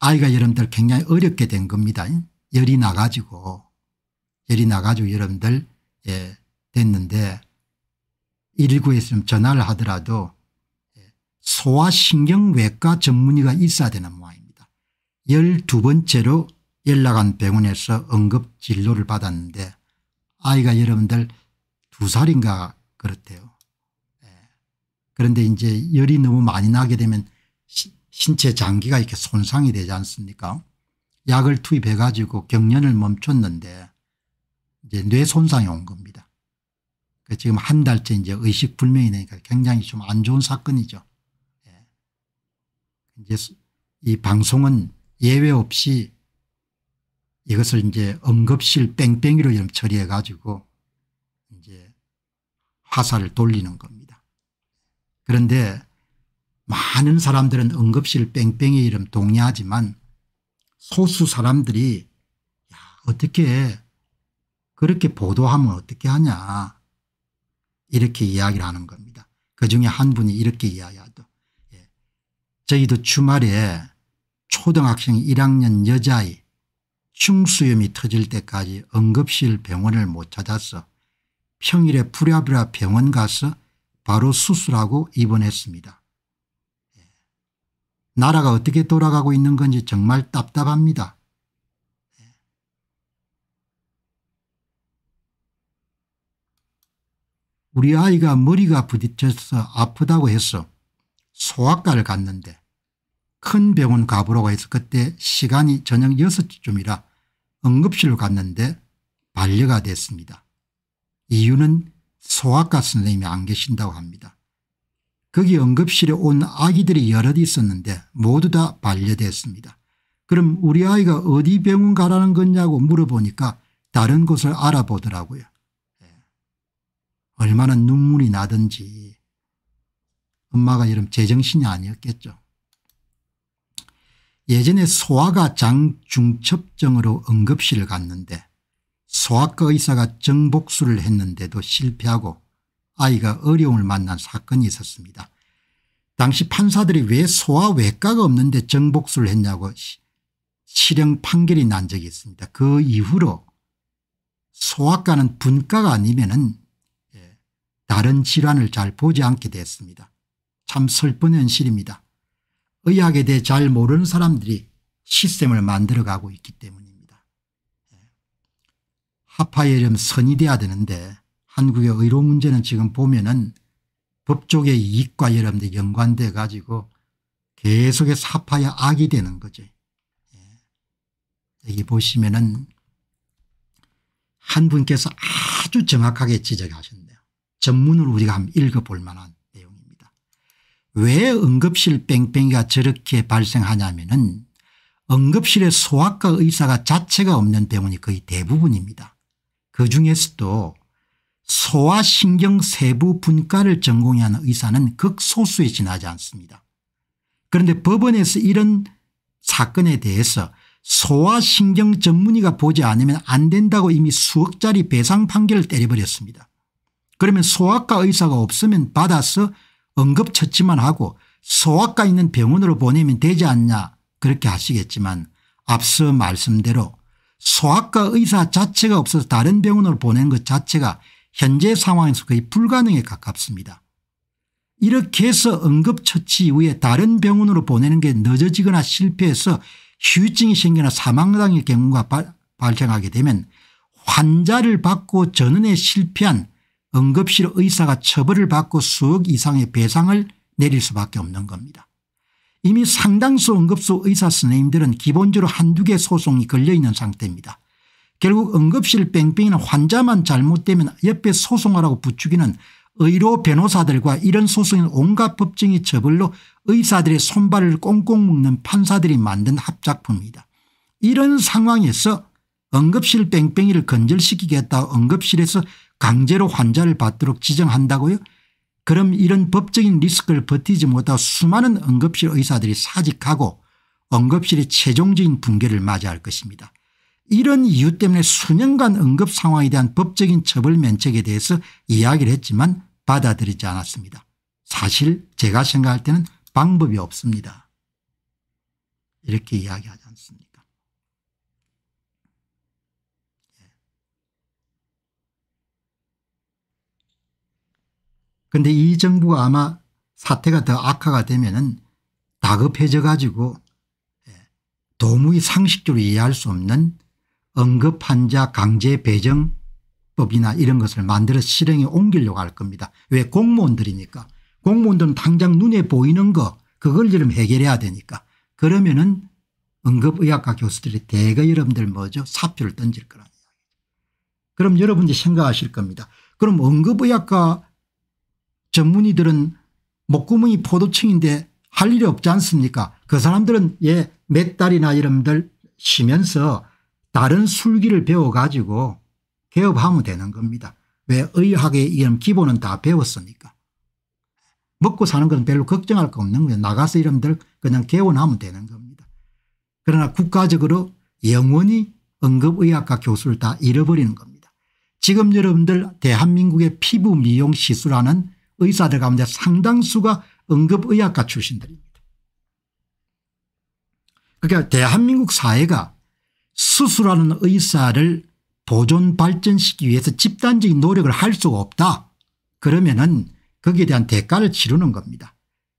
아이가 여러분들 굉장히 어렵게 된 겁니다. 열이 나가지고 열이 나가지고 여러분들 예, 됐는데 119에 좀 전화를 하더라도 소아신경외과 전문의가 있어야 되는 모양입니다. 12번째로 연락한 병원에서 응급 진료를 받았는데 아이가 여러분들 두 살인가 그렇대요. 예. 그런데 이제 열이 너무 많이 나게 되면 시, 신체 장기가 이렇게 손상이 되지 않습니까 약을 투입해 가지고 경련을 멈췄는데 이제 뇌 손상이 온 겁니다. 그 지금 한 달째 이제 의식불명이 되니까 굉장히 좀 안 좋은 사건이죠. 이제 이 방송은 예외 없이 이것을 이제 응급실 뺑뺑이로 좀 처리해 가지고 이제 화살을 돌리는 겁니다. 그런데 많은 사람들은 응급실 뺑뺑이 이름 동의하지만 소수 사람들이 야, 어떻게 그렇게 보도하면 어떻게 하냐 이렇게 이야기를 하는 겁니다. 그중에 한 분이 이렇게 이야기하죠. 저희도 주말에 초등학생 1학년 여자아이 충수염이 터질 때까지 응급실 병원을 못 찾아서 평일에 부랴부랴 병원 가서 바로 수술하고 입원했습니다. 예. 나라가 어떻게 돌아가고 있는 건지 정말 답답합니다. 예. 우리 아이가 머리가 부딪혀서 아프다고 해서 소아과를 갔는데 큰 병원 가보라고 해서 그때 시간이 저녁 6시쯤이라 응급실로 갔는데 반려가 됐습니다. 이유는 소아과 선생님이 안 계신다고 합니다. 거기 응급실에 온 아기들이 여럿 있었는데 모두 다 반려됐습니다. 그럼 우리 아이가 어디 병원 가라는 거냐고 물어보니까 다른 곳을 알아보더라고요. 예. 얼마나 눈물이 나든지 엄마가 이름 제정신이 아니었겠죠. 예전에 소아가 장중첩증으로 응급실을 갔는데 소아과 의사가 정복술을 했는데도 실패하고 아이가 어려움을 만난 사건이 있었습니다. 당시 판사들이 왜 소아 외과가 없는데 정복술을 했냐고 실형 판결이 난 적이 있습니다. 그 이후로 소아과는 분과가 아니면 예, 다른 질환을 잘 보지 않게 됐습니다. 참 슬픈 현실입니다. 의학에 대해 잘 모르는 사람들이 시스템을 만들어가고 있기 때문입니다. 합파에 예. 좀 선이 돼야 되는데 한국의 의료 문제는 지금 보면은 법조의 이익과 여러분들 연관돼 가지고 계속해서 합파야 악이 되는 거죠. 예. 여기 보시면은 한 분께서 아주 정확하게 지적하셨네요. 전문으로 우리가 한번 읽어볼 만한 왜 응급실 뺑뺑이가 저렇게 발생하냐면 은 응급실에 소아과 의사가 자체가 없는 병원이 거의 대부분입니다. 그중에서도 소아신경세부분과를 전공하는 의사는 극소수에 지나지 않습니다. 그런데 법원에서 이런 사건에 대해서 소아신경 전문의가 보지 않으면 안 된다고 이미 수억짜리 배상 판결을 때려버렸습니다. 그러면 소아과 의사가 없으면 받아서 응급처치만 하고 소아과 있는 병원으로 보내면 되지 않냐 그렇게 하시겠지만 앞서 말씀대로 소아과 의사 자체가 없어서 다른 병원으로 보낸 것 자체가 현재 상황에서 거의 불가능에 가깝습니다. 이렇게 해서 응급처치 이후에 다른 병원으로 보내는 게 늦어지거나 실패해서 휴증이 생겨나 사망당일 경우가 발생하게 되면 환자를 받고 전원에 실패한 응급실 의사가 처벌을 받고 수억 이상의 배상을 내릴 수밖에 없는 겁니다. 이미 상당수 응급소 의사 선생님들은 기본적으로 한두 개 소송이 걸려있는 상태입니다. 결국 응급실 뺑뺑이는 환자만 잘못되면 옆에 소송하라고 부추기는 의료 변호사들과 이런 소송인 온갖 법정의 처벌로 의사들의 손발을 꽁꽁 묶는 판사들이 만든 합작품입니다 이런 상황에서 응급실 뺑뺑이를 건절시키겠다 응급실에서 강제로 환자를 받도록 지정한다고요 그럼 이런 법적인 리스크를 버티지 못하고 수많은 응급실 의사들이 사직하고 응급실의 최종적인 붕괴를 맞이할 것입니다. 이런 이유 때문에 수년간 응급 상황에 대한 법적인 처벌 면책에 대해서 이야기를 했지만 받아들이지 않았습니다. 사실 제가 생각할 때는 방법이 없습니다. 이렇게 이야기하자. 그런데 이 정부가 아마 사태가 더 악화가 되면 은 다급해져 가지고 예, 도무히 상식적으로 이해할 수 없는 응급환자 강제 배정법이나 이런 것을 만들어 실행에 옮기려고 할 겁니다. 왜 공무원들이니까 공무원들은 당장 눈에 보이는 거 그걸 지금 해결해야 되니까 그러면은 응급의학과 교수들이 대거 여러분들 뭐죠 사표를 던질 거라는 이야기죠. 그럼 여러분들이 생각하실 겁니다. 그럼 응급의학과 전문의들은 목구멍이 포도청인데 할 일이 없지 않습니까 그 사람들은 예몇 달이나 이런들 쉬면서 다른 술기를 배워가지고 개업하면 되는 겁니다. 왜 의학의 이런 기본은 다배웠습니까 먹고 사는 건 별로 걱정할 거 없는 거예요. 나가서 이런들 그냥 개원하면 되는 겁니다. 그러나 국가적으로 영원히 응급의학과 교수를 다 잃어버리는 겁니다. 지금 여러분들 대한민국의 피부 미용 시술하는 의사들 가운데 상당수가 응급의학과 출신들입니다. 그러니까 대한민국 사회가 수술하는 의사를 보존 발전시키기 위해서 집단적인 노력을 할 수가 없다. 그러면은 거기에 대한 대가를 치르는 겁니다.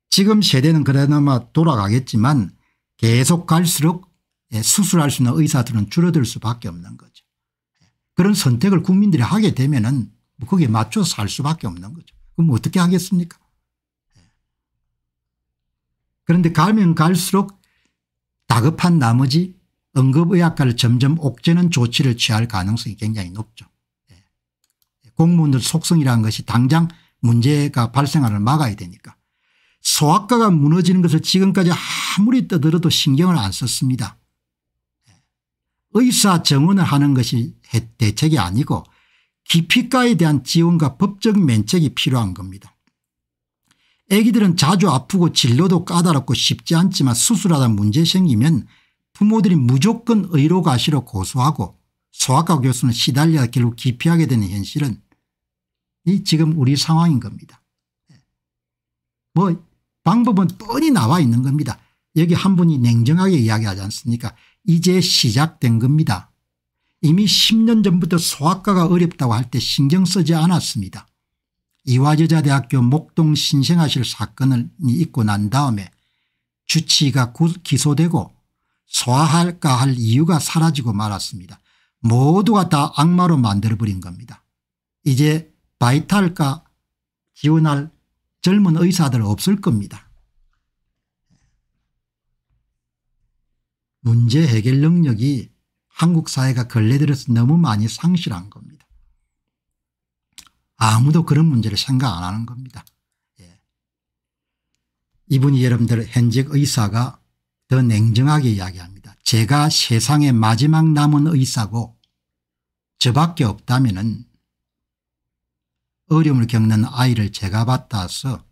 지금 세대는 그나마 돌아가겠지만 계속 갈수록 예, 수술할 수 있는 의사들은 줄어들 수밖에 없는 거죠. 그런 선택을 국민들이 하게 되면 은 뭐 거기에 맞춰서 살 수밖에 없는 거죠. 그럼 어떻게 하겠습니까? 그런데 가면 갈수록 다급한 나머지 응급의학과를 점점 옥죄는 조치를 취할 가능성이 굉장히 높죠. 예. 공무원들 속성이라는 것이 당장 문제가 발생하는 막아야 되니까. 소아과가 무너지는 것을 지금까지 아무리 떠들어도 신경을 안 썼습니다. 예. 의사 정원을 하는 것이 대책이 아니고 기피과에 대한 지원과 법적 면책이 필요한 겁니다. 애기들은 자주 아프고 진로도 까다롭고 쉽지 않지만 수술하다 문제 생기면 부모들이 무조건 의료 과실로 고소하고 소아과 교수는 시달려 결국 기피하게 되는 현실은 이 지금 우리 상황인 겁니다. 뭐 방법은 뻔히 나와 있는 겁니다. 여기 한 분이 냉정하게 이야기하지 않습니까 이제 시작된 겁니다. 이미 10년 전부터 소아과가 어렵다고 할 때 신경 쓰지 않았습니다. 이화여자대학교 목동 신생아실 사건을 있고 난 다음에 주치의가 기소되고 소화할까할 이유가 사라지고 말았습니다. 모두가 다 악마로 만들어버린 겁니다. 이제 바이탈과 지원할 젊은 의사들 없을 겁니다. 문제 해결 능력이 한국 사회가 걸레들어서 너무 많이 상실한 겁니다. 아무도 그런 문제를 생각 안 하는 겁니다. 예. 이분이 여러분들 현직 의사가 더 냉정하게 이야기합니다. 제가 세상의 마지막 남은 의사고 저밖에 없다면 은 어려움을 겪는 아이를 제가 받아서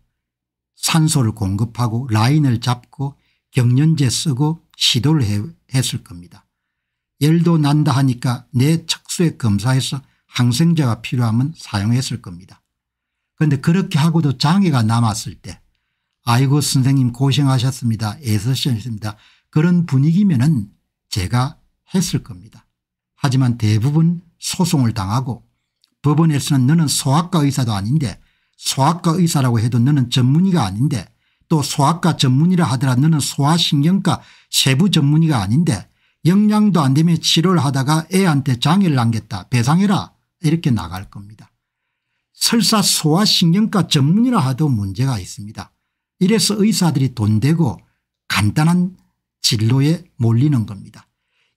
산소를 공급하고 라인을 잡고 경련제 쓰고 시도를 했을 겁니다. 열도 난다 하니까 내 척수에 검사해서 항생제가 필요하면 사용했을 겁니다. 그런데 그렇게 하고도 장애가 남았을 때 아이고 선생님 고생하셨습니다. 애쓰셨습니다. 그런 분위기면 은 제가 했을 겁니다. 하지만 대부분 소송을 당하고 법원에서는 너는 소아과 의사도 아닌데 소아과 의사라고 해도 너는 전문의가 아닌데 또 소아과 전문의라 하더라 도 너는 소아신경과 세부 전문의가 아닌데 영양도 안 되면 치료를 하다가 애한테 장애를 남겼다 배상해라 이렇게 나갈 겁니다. 설사 소아신경과 전문이라 하도 문제가 있습니다. 이래서 의사들이 돈 되고 간단한 진로에 몰리는 겁니다.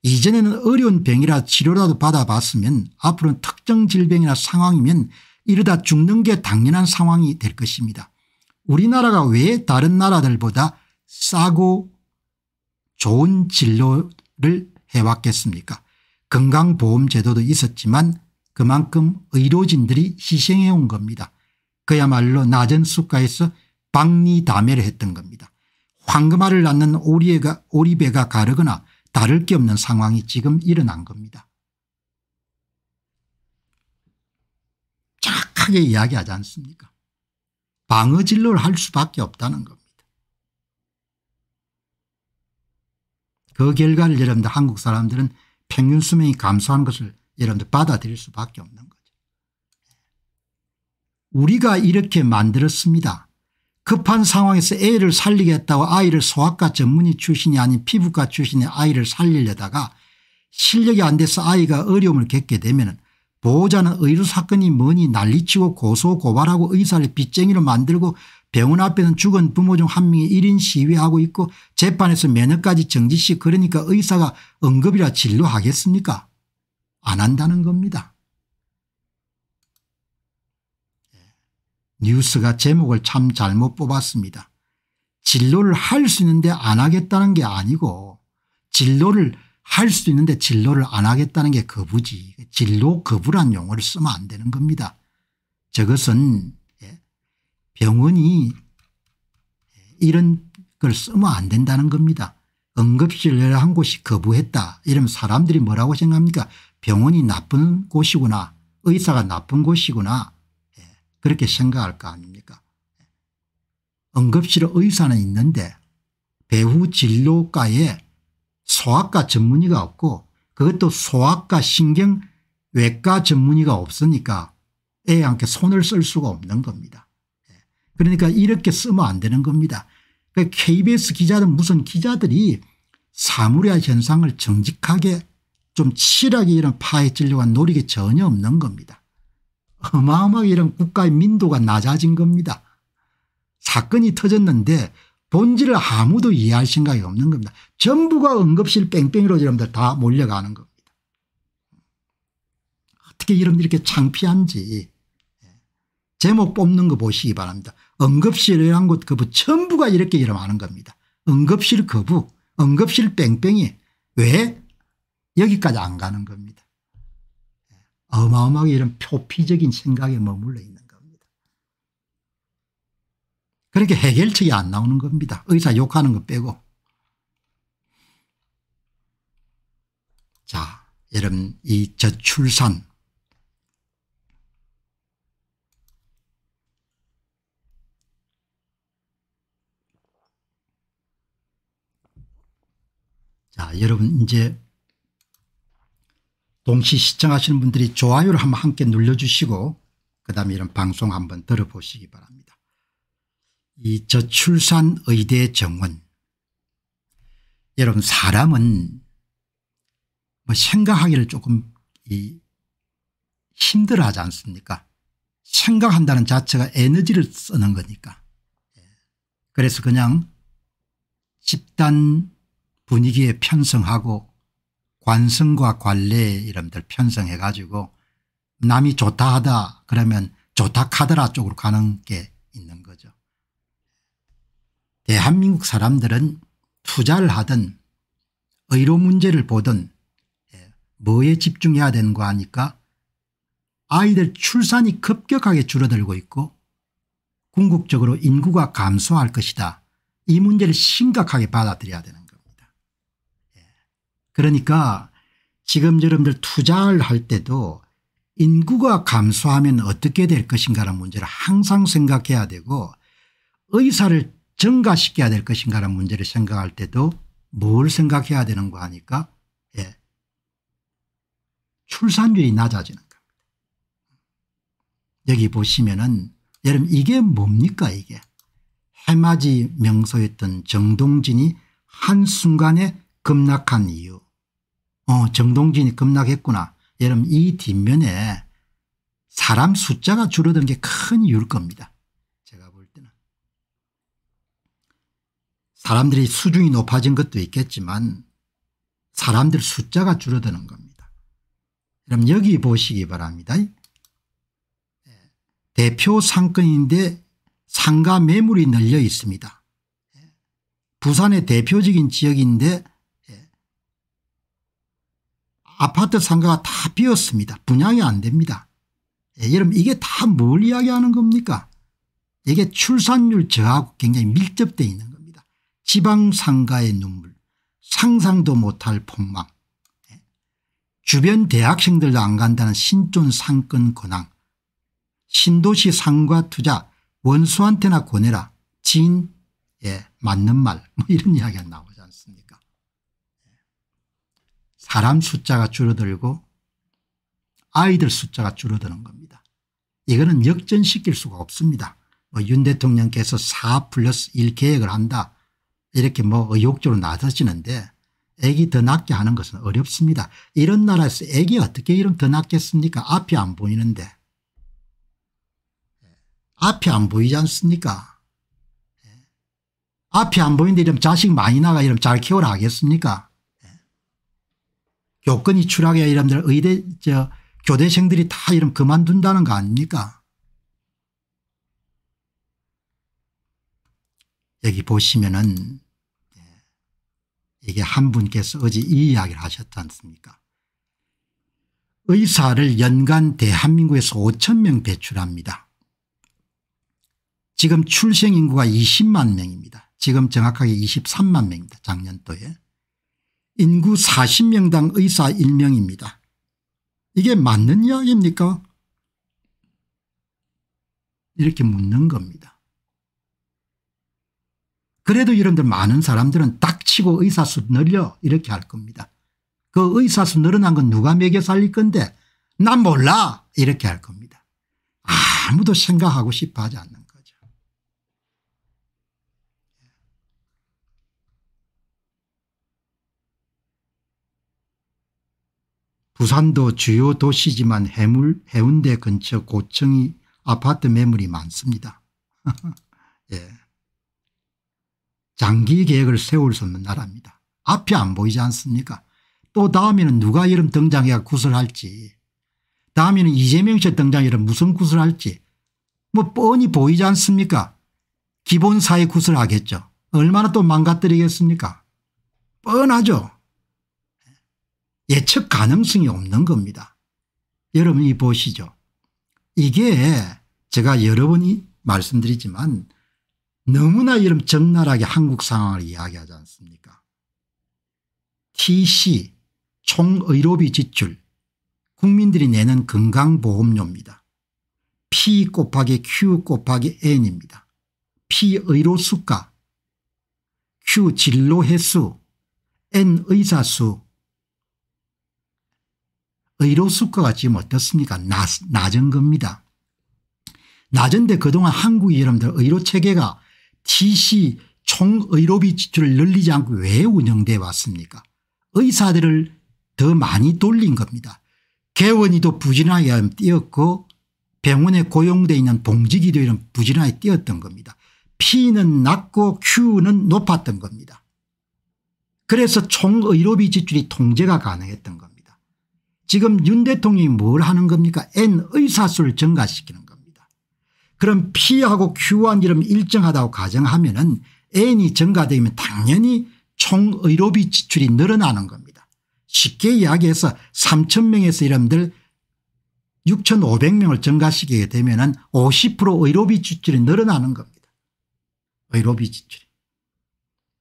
이전에는 어려운 병이라 치료라도 받아봤으면 앞으로는 특정 질병이나 상황이면 이러다 죽는 게 당연한 상황이 될 것입니다. 우리나라가 왜 다른 나라들보다 싸고 좋은 진로 를 해왔겠습니까 건강보험제도도 있었지만 그만큼 의료진들이 희생해온 겁니다. 그야말로 낮은 숲가에서 박리담회를 했던 겁니다. 황금알을 낳는 오리가, 오리배가 가르거나 다를 게 없는 상황이 지금 일어난 겁니다. 정하게 이야기하지 않습니까 방어진로를 할 수밖에 없다는 겁니다. 그 결과를 여러분들 한국 사람들은 평균 수명이 감소한 것을 여러분들 받아들일 수밖에 없는 거죠. 우리가 이렇게 만들었습니다. 급한 상황에서 애를 살리겠다고 아이를 소아과 전문의 출신이 아닌 피부과 출신의 아이를 살리려다가 실력이 안 돼서 아이가 어려움을 겪게 되면 보호자는 의료 사건이 뭐니 난리치고 고소 고발하고 의사를 빚쟁이로 만들고 병원 앞에는 죽은 부모 중 한 명이 1인 시위하고 있고 재판에서 매년까지 정지시 그러니까 의사가 응급이라 진료하겠습니까 안 한다는 겁니다. 예. 뉴스가 제목을 참 잘못 뽑았습니다. 진로를 할 수 있는데 안 하겠다는 게 아니고 진로를 할 수 있는데 진로를 안 하겠다는 게 거부지 진로 거부란 용어를 쓰면 안 되는 겁니다. 저것은 병원이 이런 걸 쓰면 안 된다는 겁니다. 응급실 11곳이 거부했다. 이러면 사람들이 뭐라고 생각합니까 병원이 나쁜 곳이구나 의사가 나쁜 곳이구나 예, 그렇게 생각할 거 아닙니까 예. 응급실 의사는 있는데 배후 진료과에 소아과 전문의가 없고 그것도 소아과 신경외과 전문의가 없으니까 애한테 손을 쓸 수가 없는 겁니다. 그러니까 이렇게 쓰면 안 되는 겁니다. 그러니까 KBS 기자는 무슨 기자들이 사물화 현상을 정직하게 좀 치열하게 이런 파헤치려고 한 노력이 전혀 없는 겁니다. 어마어마하게 이런 국가의 민도가 낮아진 겁니다. 사건이 터졌는데 본질을 아무도 이해할 생각이 없는 겁니다. 전부가 응급실 뺑뺑이로 여러분들 다 몰려가는 겁니다. 어떻게 이런 이렇게 창피한지 예. 제목 뽑는 거 보시기 바랍니다. 응급실 에한곳 거부 전부가 이렇게 일어나는 겁니다. 응급실 거부 응급실 뺑뺑이 왜 여기까지 안 가는 겁니다. 어마어마하게 이런 표피적인 생각에 머물러 있는 겁니다. 그렇게 해결책이 안 나오는 겁니다. 의사 욕하는 거 빼고. 자 여러분 이 저출산 자, 여러분 이제 동시 시청하시는 분들이 좋아요를 한번 함께 눌러주시고 그 다음에 이런 방송 한번 들어보시기 바랍니다. 이 저출산 의대 정원 여러분 사람은 뭐 생각하기를 조금 이 힘들어하지 않습니까 생각한다는 자체가 에너지를 쓰는 거니까 예. 그래서 그냥 집단 분위기에 편성하고 관성과 관례 이름들 편성해 가지고 남이 좋다 하다 그러면 좋다 카더라 쪽으로 가는 게 있는 거죠. 대한민국 사람들은 투자를 하든 의료 문제를 보든 예, 뭐에 집중해야 되는 거 아니까 아이들 출산이 급격하게 줄어들고 있고 궁극적으로 인구가 감소할 것이다. 이 문제를 심각하게 받아들여야 되는 그러니까 지금 여러분들 투자를 할 때도 인구가 감소하면 어떻게 될 것인가라는 문제를 항상 생각해야 되고 의사를 증가시켜야 될 것인가라는 문제를 생각할 때도 뭘 생각해야 되는 거 하니까 예. 출산율이 낮아지는 겁니다. 여기 보시면은 여러분 이게 뭡니까 이게 해맞이 명소였던 정동진이 한순간에 급락한 이유 어, 정동진이 급락했구나. 여러분 이 뒷면에 사람 숫자가 줄어든 게 큰 이유일 겁니다. 제가 볼 때는. 사람들이 수중이 높아진 것도 있겠지만 사람들 숫자가 줄어드는 겁니다. 그럼 여기 보시기 바랍니다. 대표 상권인데 상가 매물이 늘려 있습니다. 부산의 대표적인 지역인데 아파트 상가가 다 비었습니다. 분양이 안 됩니다. 예, 여러분 이게 다 뭘 이야기하는 겁니까 이게 출산율 저하고 굉장히 밀접되어 있는 겁니다. 지방 상가의 눈물 상상도 못할 폭망 예. 주변 대학생들도 안 간다는 신촌 상권 권항 신도시 상가 투자 원수한테나 권해라 지 예, 맞는 말뭐 이런 이야기가 나오지 않습니까 사람 숫자가 줄어들고 아이들 숫자가 줄어드는 겁니다. 이거는 역전시킬 수가 없습니다. 뭐윤 대통령께서 4 플러스 1 계획을 한다 이렇게 뭐 의욕적으로 나서시는데 애기 더 낫게 하는 것은 어렵습니다. 이런 나라에서 애기 어떻게 이름 더 낫겠습니까 앞이 안 보이는데 앞이 안 보이지 않습니까 앞이 안 보이는데 이러 자식 많이 나가 이러잘 키워라 하겠습니까 교권이 추락해 이러면 의대 저 교대생들이 다 이러면 그만둔다는 거 아닙니까 여기 보시면은 예, 이게 한 분께서 어제 이 이야기를 하셨지 않습니까 의사를 연간 대한민국에서 5천 명 배출합니다. 지금 출생 인구가 20만 명입니다. 지금 정확하게 23만 명입니다. 작년도에. 인구 40명당 의사 1명입니다. 이게 맞는 이야기입니까? 이렇게 묻는 겁니다. 그래도 여러분들 많은 사람들은 닥치고 의사수 늘려 이렇게 할 겁니다. 그 의사수 늘어난 건 누가 먹여 살릴 건데 난 몰라 이렇게 할 겁니다. 아무도 생각하고 싶어 하지 않는 부산도 주요 도시지만 해물, 해운대 근처 고층이 아파트 매물이 많습니다. 예. 장기 계획을 세울 수 없는 나라입니다. 앞이 안 보이지 않습니까 또 다음에는 누가 이름 등장해야 구슬할지 다음에는 이재명 씨 등장해가 무슨 구슬할지 뭐 뻔히 보이지 않습니까 기본사회 구슬하겠죠. 얼마나 또 망가뜨리겠습니까 뻔하죠. 예측 가능성이 없는 겁니다. 여러분이 보시죠. 이게 제가 여러 번이 말씀드리지만 너무나 이런 적나라하게 한국 상황을 이야기하지 않습니까 TC 총의료비 지출 국민들이 내는 건강보험료입니다. P 곱하기 Q 곱하기 N입니다. P 의료 수가 Q 진로 횟수 N 의사 수 의료수과같 지금 뭐 어떻습니까 낮, 낮은 겁니다. 낮은데 그동안 한국 여러분들 의료체계가 TC 총의료비 지출을 늘리지 않고 왜 운영돼 왔습니까 의사들을 더 많이 돌린 겁니다. 개원이도 부진하게 뛰었고 병원에 고용되어 있는 봉직이도 이런 부진하게 뛰었던 겁니다. P는 낮고 Q는 높았던 겁니다. 그래서 총의료비 지출이 통제가 가능했던 겁니다. 지금 윤 대통령이 뭘 하는 겁니까 N 의사수를 증가시키는 겁니다. 그럼 P하고 Q한 이름 일정하다고 가정하면 은 N이 증가되면 당연히 총의료비 지출이 늘어나는 겁니다. 쉽게 이야기해서 3,000명에서 여러분들 6,500명을 증가시키게 되면 은50% 의료비 지출이 늘어나는 겁니다. 의료비 지출이.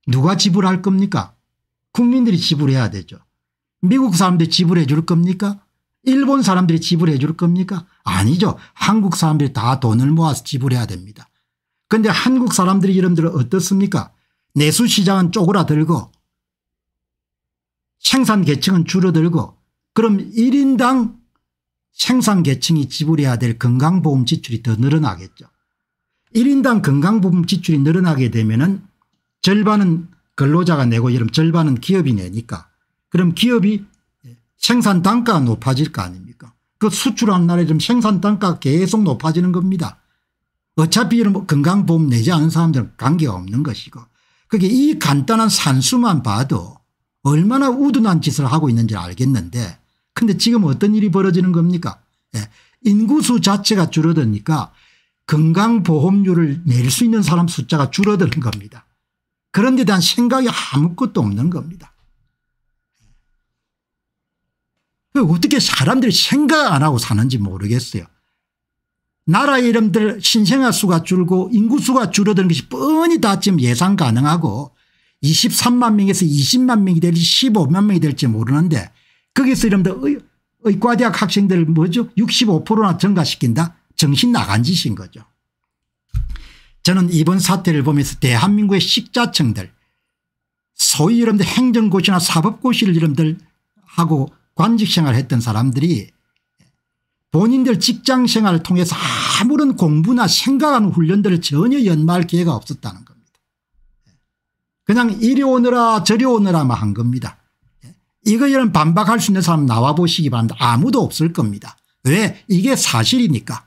누가 지불할 겁니까? 국민들이 지불해야 되죠. 미국 사람들 이 지불해 줄 겁니까? 일본 사람들이 지불해 줄 겁니까? 아니죠. 한국 사람들이 다 돈을 모아서 지불해야 됩니다. 그런데 한국 사람들이 여러분들은 어떻습니까? 내수시장은 쪼그라들고 생산계층은 줄어들고 그럼 1인당 생산계층이 지불해야 될 건강보험 지출이 더 늘어나겠죠. 1인당 건강보험 지출이 늘어나게 되면 은 절반은 근로자가 내고 여러분 절반은 기업이 내니까 그럼 기업이 생산 단가가 높아질 거 아닙니까 그 수출한 나라에 좀 생산 단가가 계속 높아지는 겁니다. 어차피 이런 뭐 건강보험 내지 않은 사람들은 관계 없는 것이고 그게 이 간단한 산수만 봐도 얼마나 우둔한 짓을 하고 있는지 알겠는데 근데 지금 어떤 일이 벌어지는 겁니까 예. 인구수 자체가 줄어드니까 건강보험료를 낼 수 있는 사람 숫자가 줄어드는 겁니다. 그런데 대한 생각이 아무것도 없는 겁니다. 그 어떻게 사람들이 생각 안 하고 사는지 모르겠어요. 나라 이름들 신생아 수가 줄고 인구수가 줄어드는 것이 뻔히 다 지금 예상 가능하고 23만 명에서 20만 명이 될지 15만 명이 될지 모르는데 거기서 이름들 의과대학 학생들 뭐죠 65%나 증가시킨다 정신 나간 짓인 거죠. 저는 이번 사태를 보면서 대한민국의 식자층들 소위 이름들 행정고시나 사법고시를 이름들 하고 관직 생활을 했던 사람들이 본인들 직장 생활을 통해서 아무런 공부나 생각하는 훈련들을 전혀 연마할 기회가 없었다는 겁니다. 그냥 이리 오느라 저리 오느라만 한 겁니다. 이거는 여 반박할 수 있는 사람 나와 보시기 바랍니다. 아무도 없을 겁니다. 왜 이게 사실이니까.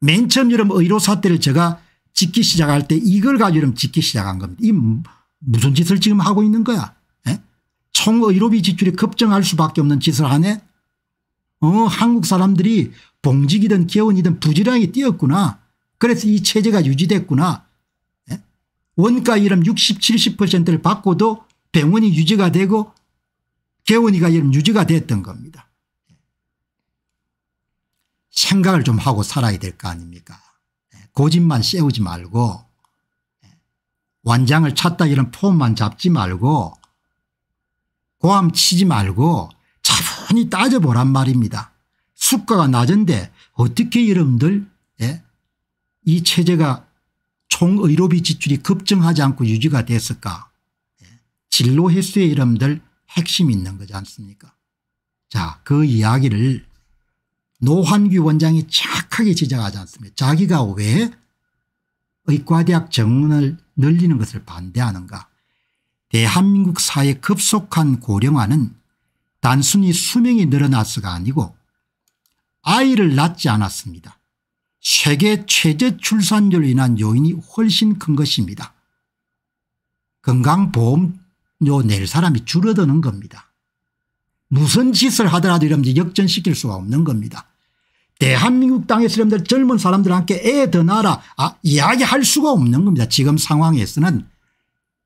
맨 처음 여름 의료사 태를 제가 짓기 시작할 때 이걸 가지고 여름 짓기 시작한 겁니다. 이 무슨 짓을 지금 하고 있는 거야. 총어 일호비 지출이 급증할 수밖에 없는 짓을 하네. 어 한국 사람들이 봉직이든 개원이든 부지런히 뛰었구나. 그래서 이 체제가 유지됐구나. 예? 원가 이름 60 70%를 받고도 병원이 유지가 되고 개원이가 이름 유지가 됐던 겁니다. 생각을 좀 하고 살아야 될 거 아닙니까 예, 고집만 세우지 말고 예, 완장을 찾다 이런 폼만 잡지 말고 고함 치지 말고 차분히 따져보란 말입니다. 수가가 낮은데 어떻게 여러분들 예? 이 체제가 총의료비 지출이 급증하지 않고 유지가 됐을까 예? 진로 횟수의 여러분들 핵심이 있는 거지 않습니까 자그 이야기를 노환규 원장이 착하게 지적하지 않습니까 자기가 왜 의과대학 정원을 늘리는 것을 반대하는가 대한민국 사회 급속한 고령화는 단순히 수명이 늘어났서가 아니고 아이를 낳지 않았습니다. 세계 최저 출산율로 인한 요인이 훨씬 큰 것입니다. 건강보험료 낼 사람이 줄어드는 겁니다. 무슨 짓을 하더라도 이러면 역전시킬 수가 없는 겁니다. 대한민국 땅에서 여러면 젊은 사람들한테 애더 낳아라 아, 이야기할 수가 없는 겁니다. 지금 상황에서는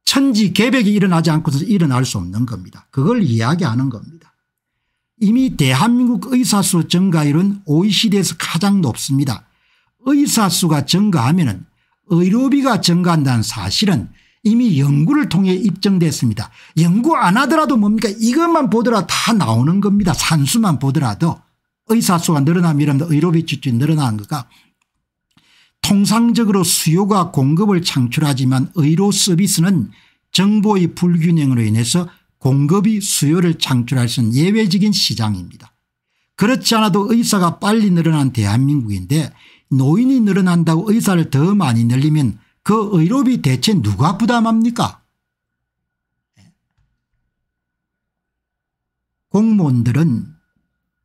천지 개벽이 일어나지 않고서 일어날 수 없는 겁니다. 그걸 이야기하는 겁니다. 이미 대한민국 의사수 증가율은 OECD에서 가장 높습니다. 의사수가 증가하면 의료비가 증가한다는 사실은 이미 연구를 통해 입증됐습니다. 연구 안 하더라도 뭡니까 이것만 보더라도 다 나오는 겁니다. 산수만 보더라도 의사수가 늘어나면 이러면 의료비 지출이 늘어나는 거가 통상적으로 수요가 공급을 창출하지만 의료 서비스는 정보의 불균형으로 인해서 공급이 수요를 창출할 수 있는 예외적인 시장입니다. 그렇지 않아도 의사가 빨리 늘어난 대한민국인데 노인이 늘어난다고 의사를 더 많이 늘리면 그 의료비 대체 누가 부담합니까 공무원들은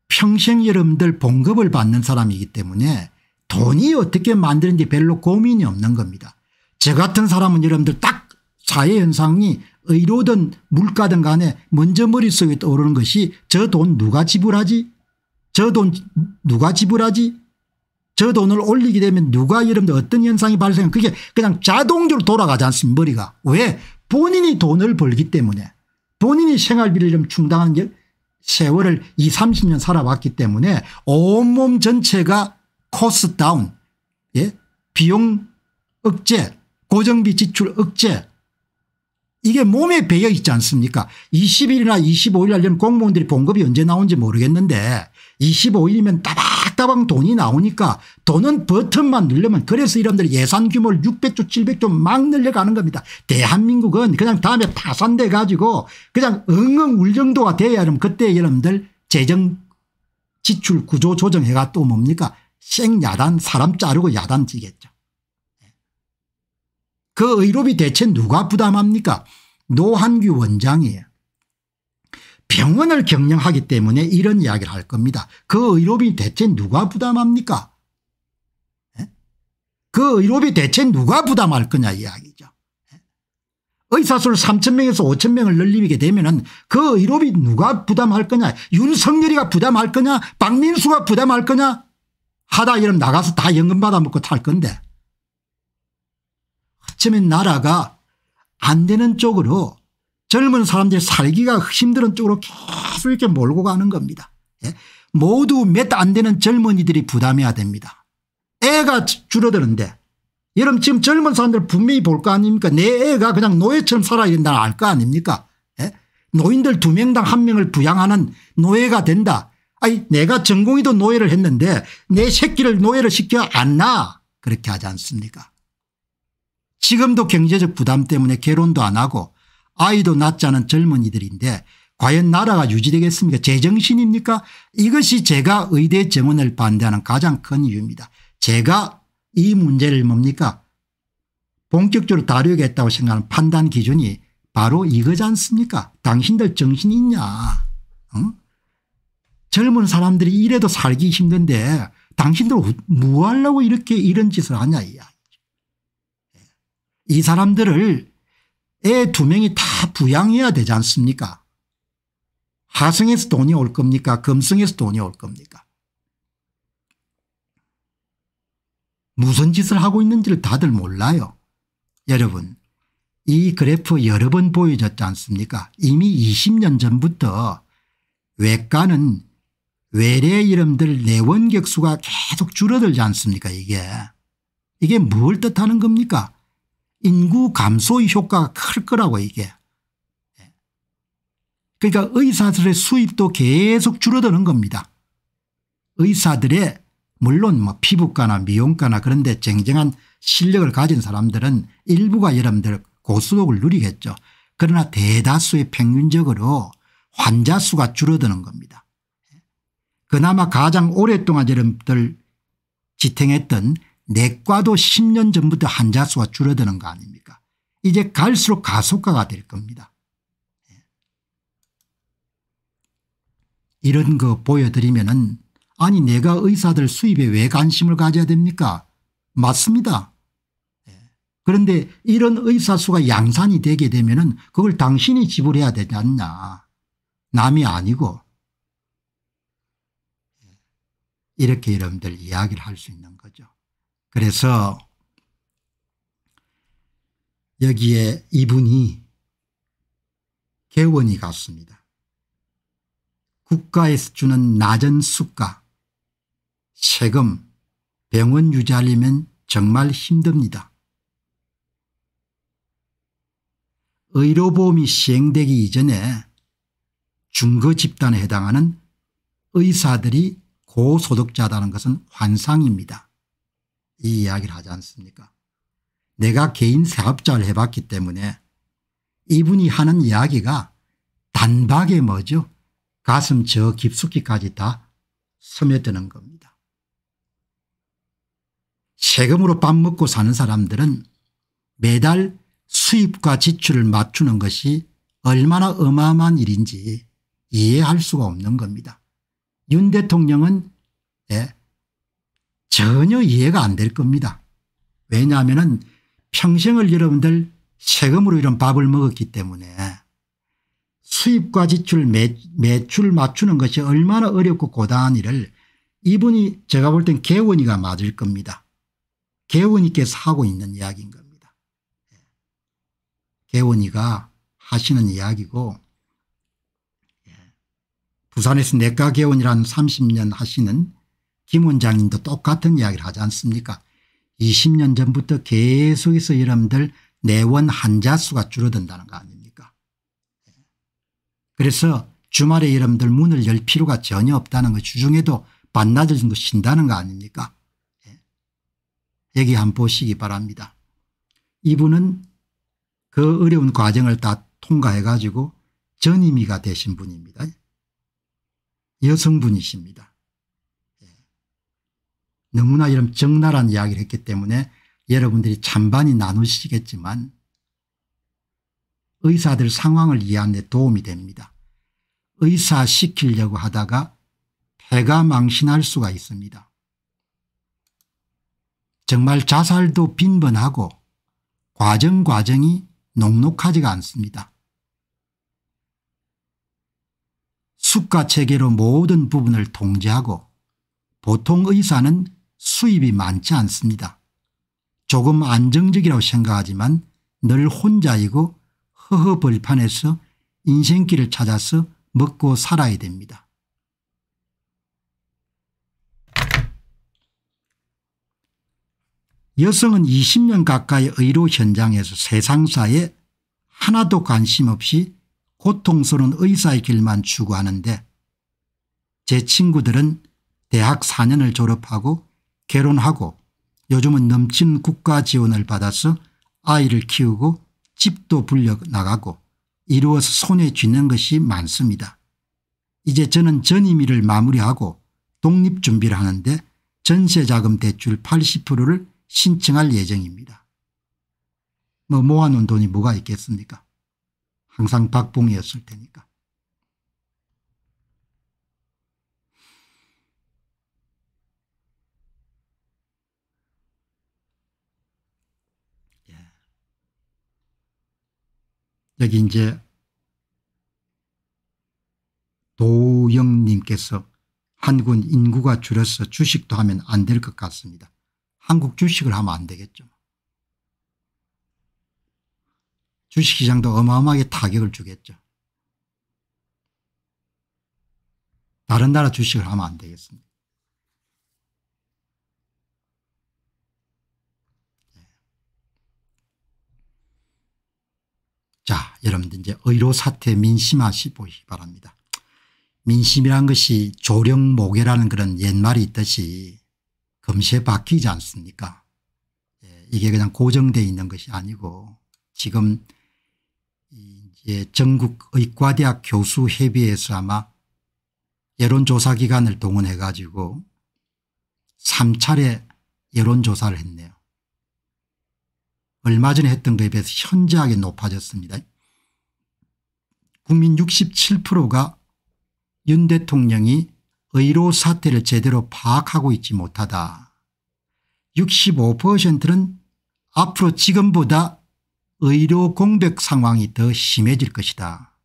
평생 여러분들 봉급을 받는 사람이기 때문에 돈이 어떻게 만드는지 별로 고민이 없는 겁니다. 저 같은 사람은 여러분들 딱 사회현상이 의료든 물가든 간에 먼저 머릿속에 떠오르는 것이 저 돈 누가 지불하지 저 돈 누가 지불하지 저 돈을 올리게 되면 누가 여러분들 어떤 현상이 발생하 그게 그냥 자동적으로 돌아가지 않습니까 머리가 왜 본인이 돈을 벌기 때문에 본인이 생활비를 좀 충당한 세월을 20 30년 살아왔기 때문에 온몸 전체가 코스 다운 예? 비용 억제 고정비 지출 억제 이게 몸에 배어 있지 않습니까 20일이나 25일 하 공무원들이 봉급이 언제 나오는지 모르겠는데 25일이면 따박따박 돈이 나오니까 돈은 버튼만 늘려면 그래서 이런들 예산 규모를 600조 700조 막 늘려가는 겁니다. 대한민국은 그냥 다음에 파산돼 가지고 그냥 응응 울 정도가 돼야 하면 그때 여러분들 재정 지출 구조 조정해가 또 뭡니까 생야단 사람 자르고 야단 지겠죠그 의롭이 대체 누가 부담합니까 노한규 원장이에요. 병원을 경영하기 때문에 이런 이야기를 할 겁니다. 그 의롭이 대체 누가 부담합니까 예? 그 의롭이 대체 누가 부담할 거냐 이야기죠. 예? 의사수를 3천명에서 5천명을 늘리게 되면 은그 의롭이 누가 부담할 거냐 윤석열이가 부담할 거냐 박민수가 부담할 거냐 하다 이러면 나가서 다 연금 받아먹고 탈 건데 어쩌면 나라가 안 되는 쪽으로 젊은 사람들이 살기가 힘든 쪽으로 계속 이렇게 몰고 가는 겁니다. 예? 모두 몇 안 되는 젊은이들이 부담해야 됩니다. 애가 줄어드는데 여러분 지금 젊은 사람들 분명히 볼 거 아닙니까 내 애가 그냥 노예처럼 살아야 된다는 알거 아닙니까 예? 노인들 두 명당 한 명을 부양하는 노예가 된다 아니 내가 전공이도 노예를 했는데 내 새끼를 노예를 시켜 안 나. 그렇게 하지 않습니까 지금도 경제적 부담 때문에 결혼도 안 하고 아이도 낳지 않 젊은이들인데 과연 나라가 유지되겠습니까 제정신입니까 이것이 제가 의대 정원을 반대하는 가장 큰 이유입니다. 제가 이 문제를 뭡니까 본격적으로 다루겠다고 생각하는 판단 기준이 바로 이거지 않습니까 당신들 정신이 있냐 응? 젊은 사람들이 이래도 살기 힘든데 당신들 뭐 하려고 이렇게 이런 짓을 하냐 이이 사람들을 애 두 명이 다 부양해야 되지 않습니까 하성에서 돈이 올 겁니까 금성에서 돈이 올 겁니까 무슨 짓을 하고 있는지를 다들 몰라요 여러분 이 그래프 여러 번 보여졌지 않습니까 이미 20년 전부터 외과는 외래 이름들 내원객수가 계속 줄어들지 않습니까 이게. 이게 뭘 뜻하는 겁니까 인구 감소의 효과가 클 거라고 이게. 예. 그러니까 의사들의 수입도 계속 줄어드는 겁니다. 의사들의 물론 뭐 피부과나 미용과나 그런 데 쟁쟁한 실력을 가진 사람들은 일부가 여러분들 고수독을 누리겠죠. 그러나 대다수의 평균적으로 환자 수가 줄어드는 겁니다. 그나마 가장 오랫동안 여러분들 지탱했던 내과도 10년 전부터 환자 수가 줄어드는 거 아닙니까 이제 갈수록 가속화가 될 겁니다. 예. 이런 거 보여드리면 은 아니 내가 의사들 수입에 왜 관심을 가져야 됩니까 맞습니다. 예. 그런데 이런 의사수가 양산이 되게 되면 은 그걸 당신이 지불해야 되지 않냐 남이 아니고 이렇게 여러분들 이야기를 할 수 있는 거죠. 그래서 여기에 이분이 개원이 같습니다. 국가에서 주는 낮은 수가 세금 병원 유지하려면 정말 힘듭니다. 의료보험이 시행되기 이전에 중거집단에 해당하는 의사들이 고소득자라는 것은 환상입니다. 이 이야기를 하지 않습니까 내가 개인 사업자를 해봤기 때문에 이분이 하는 이야기가 단박에 뭐죠 가슴 저 깊숙이까지 다 스며드는 겁니다. 세금으로 밥 먹고 사는 사람들은 매달 수입과 지출을 맞추는 것이 얼마나 어마어마한 일인지 이해할 수가 없는 겁니다. 윤 대통령은 예, 전혀 이해가 안 될 겁니다. 왜냐하면 평생을 여러분들 세금으로 이런 밥을 먹었기 때문에 수입과 지출 매, 매출 맞추는 것이 얼마나 어렵고 고단한 일을 이분이 제가 볼 땐 개원이가 맞을 겁니다. 개원이께서 하고 있는 이야기인 겁니다. 예. 개원이가 하시는 이야기고 부산에서 내과개원이란 30년 하시는 김 원장님도 똑같은 이야기를 하지 않습니까 20년 전부터 계속해서 여러분들 내원 환자 수가 줄어든다는 거 아닙니까 그래서 주말에 여러분들 문을 열 필요가 전혀 없다는 거 주중에도 반나절 정도 쉰다는 거 아닙니까 예. 여기 한번 보시기 바랍니다 이분은 그 어려운 과정을 다 통과해 가지고 전임의가 되신 분입니다 여성분이십니다. 예. 너무나 이런 적나라한 이야기를 했기 때문에 여러분들이 찬반이 나누시겠지만 의사들 상황을 이해하는 데 도움이 됩니다. 의사시키려고 하다가 폐가 망신할 수가 있습니다. 정말 자살도 빈번하고 과정 과정이 녹록하지가 않습니다. 수가 체계로 모든 부분을 통제하고 보통 의사는 수입이 많지 않습니다. 조금 안정적이라고 생각하지만 늘 혼자이고 허허벌판에서 인생길을 찾아서 먹고 살아야 됩니다. 여성은 20년 가까이 의료 현장에서 세상사에 하나도 관심 없이 고통스러운 의사의 길만 추구하는데 제 친구들은 대학 4년을 졸업하고 결혼하고 요즘은 넘친 국가 지원을 받아서 아이를 키우고 집도 불려나가고 이루어서 손에 쥐는 것이 많습니다. 이제 저는 전임일을 마무리하고 독립 준비를 하는데 전세자금 대출 80%를 신청할 예정입니다. 뭐 모아놓은 돈이 뭐가 있겠습니까 항상 박봉이었을 테니까. 예. 여기 이제 도영님께서 한군 인구가 줄어서 주식도 하면 안 될 것 같습니다. 한국 주식을 하면 안 되겠죠. 주식시장도 어마어마하게 타격을 주겠죠. 다른 나라 주식을 하면 안 되겠습니다. 네. 자, 여러분들 이제 의료 사태 민심하시 보시기 바랍니다. 민심이란 것이 조령모계라는 그런 옛말이 있듯이 금세 바뀌지 않습니까? 예, 이게 그냥 고정되 있는 것이 아니고 지금 예, 전국의과대학 교수협의회에서 아마 여론조사기관을 동원해 가지고 3차례 여론조사를 했네요. 얼마 전에 했던 것에 비해서 현저하게 높아졌습니다. 국민 67%가 윤 대통령이 의료 사태를 제대로 파악하고 있지 못하다. 65%는 앞으로 지금보다 의료 공백 상황이 더 심해질 것이다.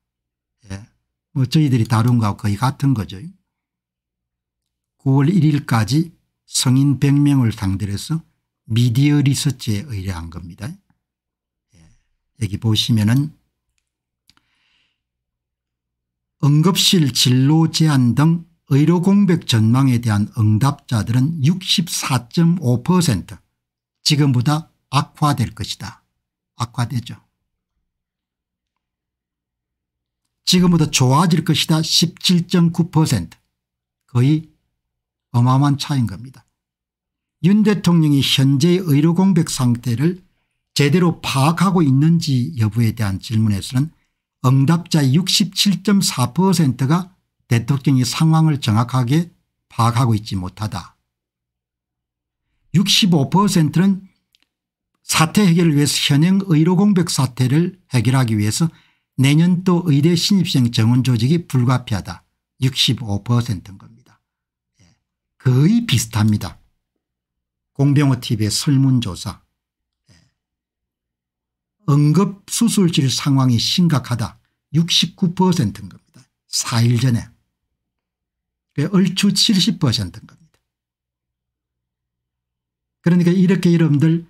예. 뭐 저희들이 다룬 것과 거의 같은 거죠. 9월 1일까지 성인 100명을 상대로 해서 미디어 리서치에 의뢰한 겁니다. 예. 여기 보시면은 응급실 진로 제한 등 의료 공백 전망에 대한 응답자들은 64.5% 지금보다 악화될 것이다. 악화되죠. 지금보다 좋아질 것이다 17.9% 거의 어마어마한 차인 이 겁니다. 윤 대통령이 현재의 의료 공백 상태를 제대로 파악하고 있는지 여부에 대한 질문에서는 응답자의 67.4%가 대통령이 상황을 정확하게 파악하고 있지 못하다. 65%는 사태 해결을 위해서 현행 의료 공백 사태를 해결하기 위해서 내년도 의대 신입생 정원 조직이 불가피하다 65%인 겁니다. 예, 거의 비슷합니다. 공병호TV의 설문조사 예, 응급수술실 상황이 심각하다 69%인 겁니다. 4일 전에 얼추 70%인 겁니다. 그러니까 이렇게 여러분들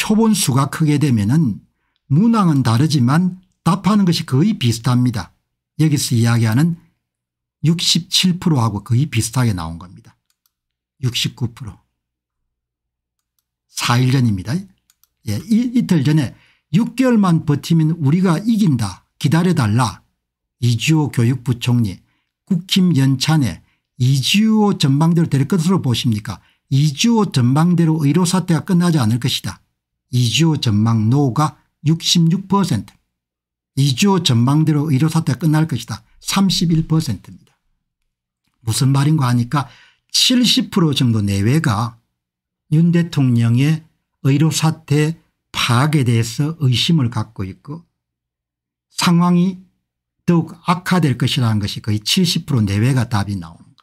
표본수가 크게 되면은 문항은 다르지만 답하는 것이 거의 비슷합니다. 여기서 이야기하는 67%하고 거의 비슷하게 나온 겁니다. 69% 4일 전입니다. 예, 이, 틀 전에 6개월만 버티면 우리가 이긴다 기다려달라 이주호 교육부총리 국힘 연찬에 이주호 전망대로 될 것으로 보십니까 이주호 전망대로 의료사태가 끝나지 않을 것이다. 이주호 전망 노가 66% 이주호 전망대로 의료사태가 끝날 것이다 31%입니다. 무슨 말인가 하니까 70% 정도 내외가 윤 대통령의 의료사태 파악에 대해서 의심을 갖고 있고 상황이 더욱 악화될 것이라는 것이 거의 70% 내외가 답이 나오니다이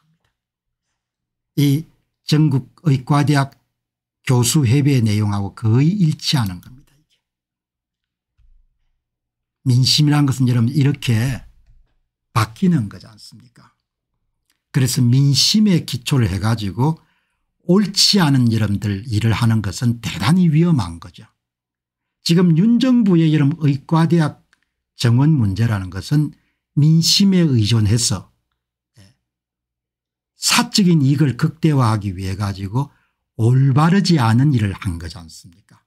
전국의과대학 교수협의의 내용하고 거의 일치하는 겁니다. 민심이라 것은 여러분 이렇게 바뀌는 거지 않습니까 그래서 민심에 기초를 해가지고 옳지 않은 여러분들 일을 하는 것은 대단히 위험한 거죠. 지금 윤 정부의 여러 의과대학 정원 문제라는 것은 민심에 의존해서 예, 사적인 이익을 극대화하기 위해 가지고 올바르지 않은 일을 한 거지 않습니까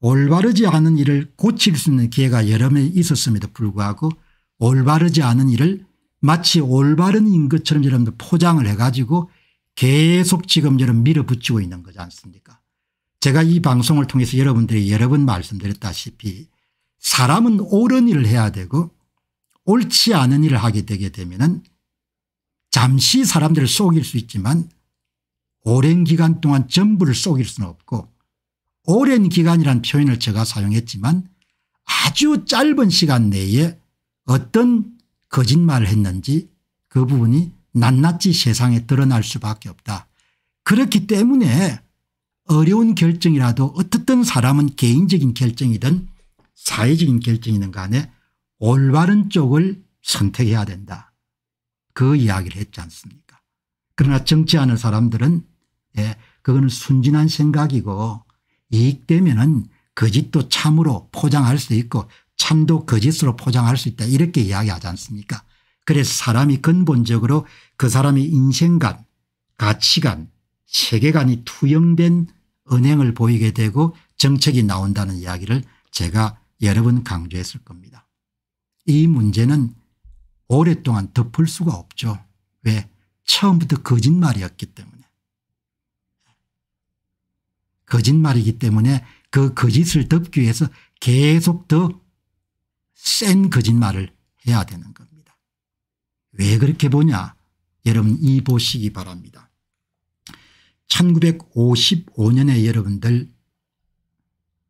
올바르지 않은 일을 고칠 수 있는 기회가 여러 명 있었음에도 불구하고 올바르지 않은 일을 마치 올바른 인 것처럼 여러분들 포장을 해가지고 계속 지금 여러분 밀어붙이고 있는 거지 않습니까 제가 이 방송을 통해서 여러분들이 여러 번 말씀드렸다시피 사람은 옳은 일을 해야 되고 옳지 않은 일을 하게 되게 되면 은 잠시 사람들을 속일 수 있지만 오랜 기간 동안 전부를 속일 수는 없고 오랜 기간이란 표현을 제가 사용했지만 아주 짧은 시간 내에 어떤 거짓말을 했는지 그 부분이 낱낱이 세상에 드러날 수밖에 없다. 그렇기 때문에 어려운 결정이라도 어떻든 사람은 개인적인 결정이든 사회적인 결정이든 간에 올바른 쪽을 선택해야 된다. 그 이야기를 했지 않습니까 그러나 정치하는 사람들은 예, 그거는 순진한 생각이고 이익되면은 거짓도 그 참으로 포장할 수 있고 참도 거짓으로 그 포장할 수 있다 이렇게 이야기하지 않습니까 그래서 사람이 근본적으로 그 사람의 인생관 가치관 세계관이 투영된 은행을 보이게 되고 정책이 나온다는 이야기를 제가 여러 번 강조했을 겁니다. 이 문제는 오랫동안 덮을 수가 없죠. 왜 처음부터 거짓말이었기 때문에 거짓말이기 때문에 그 거짓을 덮기 위해서 계속 더 센 거짓말을 해야 되는 겁니다. 왜 그렇게 보냐 여러분 이 보시기 바랍니다. 1955년에 여러분들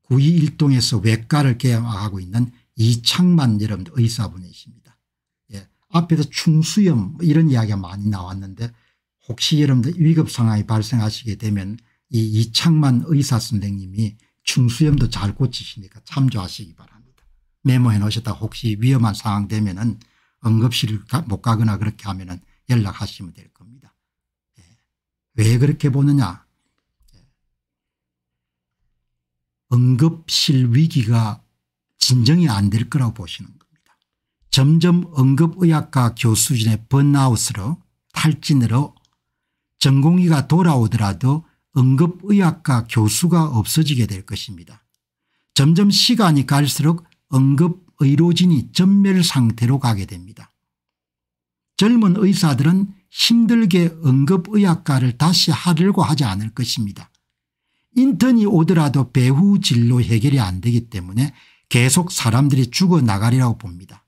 구이일동에서 외과를 개항하고 있는 이창만 여러분들 의사분이십니다. 예. 앞에서 충수염 이런 이야기가 많이 나왔는데 혹시 여러분들 위급 상황이 발생하시게 되면 이 이창만 의사 선생님이 충수염도 잘 고치시니까 참조하시기 바랍니다. 메모해 놓으셨다 혹시 위험한 상황 되면 은 응급실 못 가거나 그렇게 하면 은 연락하시면 될 겁니다. 예. 왜 그렇게 보느냐 예. 응급실 위기가 진정이 안 될 거라고 보시는 겁니다. 점점 응급의학과 교수진의 번아웃으로 탈진으로 전공의가 돌아오더라도 응급의학과 교수가 없어지게 될 것입니다. 점점 시간이 갈수록 응급의료진이 전멸 상태로 가게 됩니다. 젊은 의사들은 힘들게 응급의학과를 다시 하려고 하지 않을 것입니다. 인턴이 오더라도 배후 진로 해결이 안 되기 때문에 계속 사람들이 죽어나가리라고 봅니다.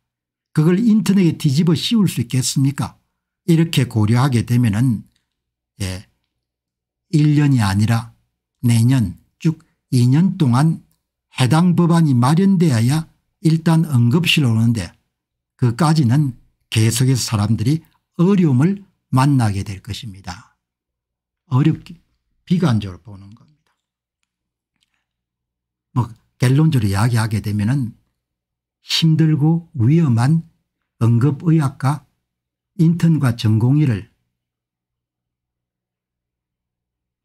그걸 인턴에게 뒤집어 씌울 수 있겠습니까 이렇게 고려하게 되면 은 예, 1년이 아니라 내년 쭉 2년 동안 해당 법안이 마련되어야 일단 응급실 오는데 그까지는 계속해서 사람들이 어려움을 만나게 될 것입니다. 어렵게 비관적으로 보는 겁니다. 뭐 결론적으로 이야기하게 되면 은 힘들고 위험한 응급의학과 인턴과 전공의를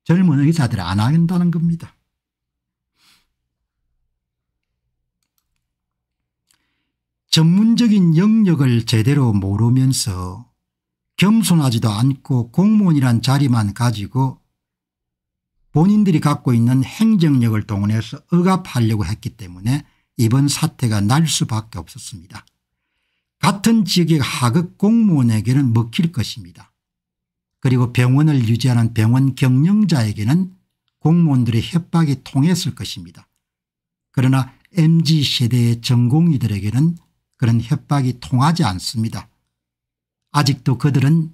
젊은 의사들이 안 한다는 겁니다. 전문적인 영역을 제대로 모르면서 겸손하지도 않고 공무원이란 자리만 가지고 본인들이 갖고 있는 행정력을 동원해서 억압하려고 했기 때문에 이번 사태가 날 수밖에 없었습니다. 같은 지역의 하급 공무원에게는 먹힐 것입니다. 그리고 병원을 유지하는 병원 경영자에게는 공무원들의 협박이 통했을 것입니다. 그러나 mz세대의 전공의들에게는 그런 협박이 통하지 않습니다. 아직도 그들은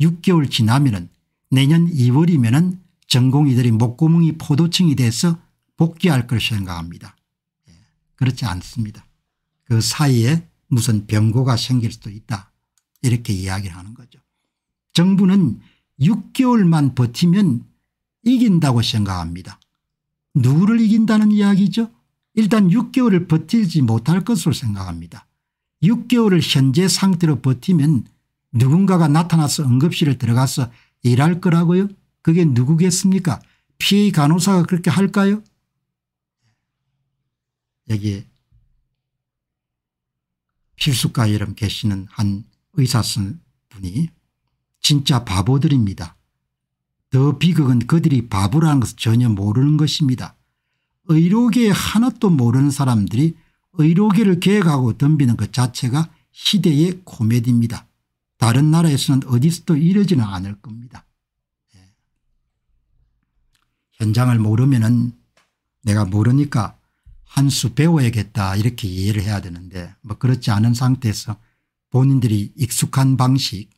6개월 지나면 내년 2월이면 은 전공의들이 목구멍이 포도층이 돼서 복귀할 걸 생각합니다. 예, 그렇지 않습니다. 그 사이에 무슨 병고가 생길 수도 있다 이렇게 이야기를 하는 거죠. 정부는 6개월만 버티면 이긴다고 생각합니다. 누구를 이긴다는 이야기죠? 일단 6개월을 버티지 못할 것으로 생각합니다. 6개월을 현재 상태로 버티면 누군가가 나타나서 응급실에 들어가서 일할 거라고요? 그게 누구겠습니까? 피해 간호사가 그렇게 할까요? 여기에 필수과 여름 계시는 한 의사 분이 진짜 바보들입니다. 더 비극은 그들이 바보라는 것을 전혀 모르는 것입니다. 의료계 하나도 모르는 사람들이 의료계를 계획하고 덤비는 것 자체가 시대의 코미디입니다. 다른 나라에서는 어디서도 이러지는 않을 겁니다. 예. 현장을 모르면 은 내가 모르니까 한 수 배워야겠다 이렇게 이해를 해야 되는데 뭐 그렇지 않은 상태에서 본인들이 익숙한 방식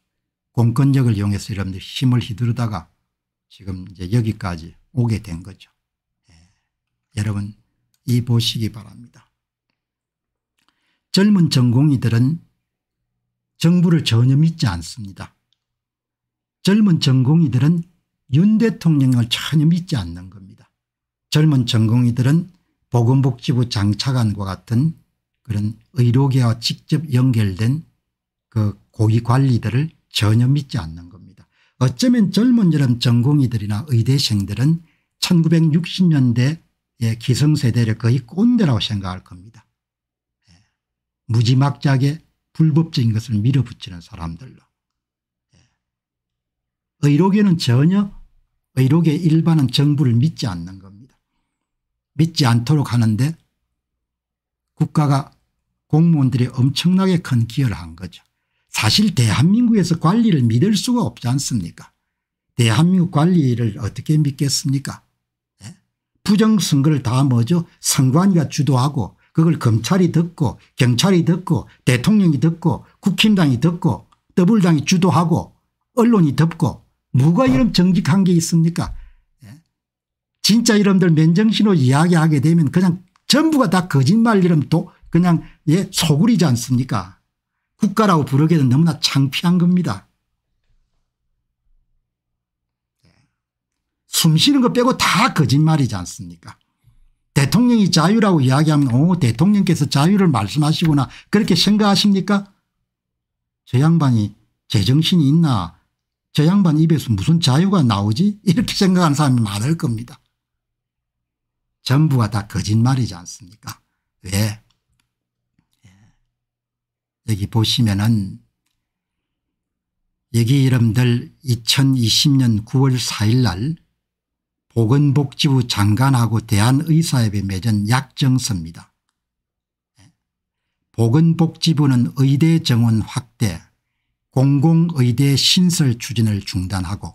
공권력을 이용해서 여러분들 힘을 휘두르다가 지금 이제 여기까지 오게 된 거죠. 예. 여러분 이 보시기 바랍니다. 젊은 전공이들은 정부를 전혀 믿지 않습니다. 젊은 전공이들은 윤 대통령을 전혀 믿지 않는 겁니다. 젊은 전공이들은 보건복지부 장차관과 같은 그런 의료계와 직접 연결된 그 고위관리들을 전혀 믿지 않는 겁니다. 어쩌면 젊은 여름 전공의들이나 의대생들은 1960년대의 기성세대를 거의 꼰대라고 생각할 겁니다. 예. 무지막지하게 불법적인 것을 밀어붙이는 사람들로. 예. 의료계는 전혀 의료계 일반은 정부를 믿지 않는 겁니다. 믿지 않도록 하는데 국가가 공무원들이 엄청나게 큰 기여를 한 거죠. 사실 대한민국에서 관리를 믿을 수가 없지 않습니까 대한민국 관리를 어떻게 믿겠습니까 예? 부정선거를 다 뭐죠 선관위가 주도하고 그걸 검찰이 듣고 경찰이 듣고 대통령이 듣고 국힘당이 듣고 더블당이 주도하고 언론이 듣고 누가 이런 정직한 게 있습니까 예? 진짜 이름들 맨정신으로 이야기하게 되면 그냥 전부가 다 거짓말 이름 도 그냥 예 소굴이지 않습니까 국가라고 부르기는 너무나 창피한 겁니다. 숨쉬는 거 빼고 다 거짓말이지 않습니까 대통령이 자유라고 이야기하면 오 대통령께서 자유를 말씀하시구나 그렇게 생각하십니까 저 양반이 제정신이 있나 저 양반 입에서 무슨 자유가 나오지 이렇게 생각하는 사람이 많을 겁니다. 전부가 다 거짓말이지 않습니까 왜 여기 보시면은 여기 이름들 2020년 9월 4일 날 보건복지부 장관하고 대한의사협에 맺은 약정서입니다. 보건복지부는 의대 정원 확대 공공의대 신설 추진을 중단하고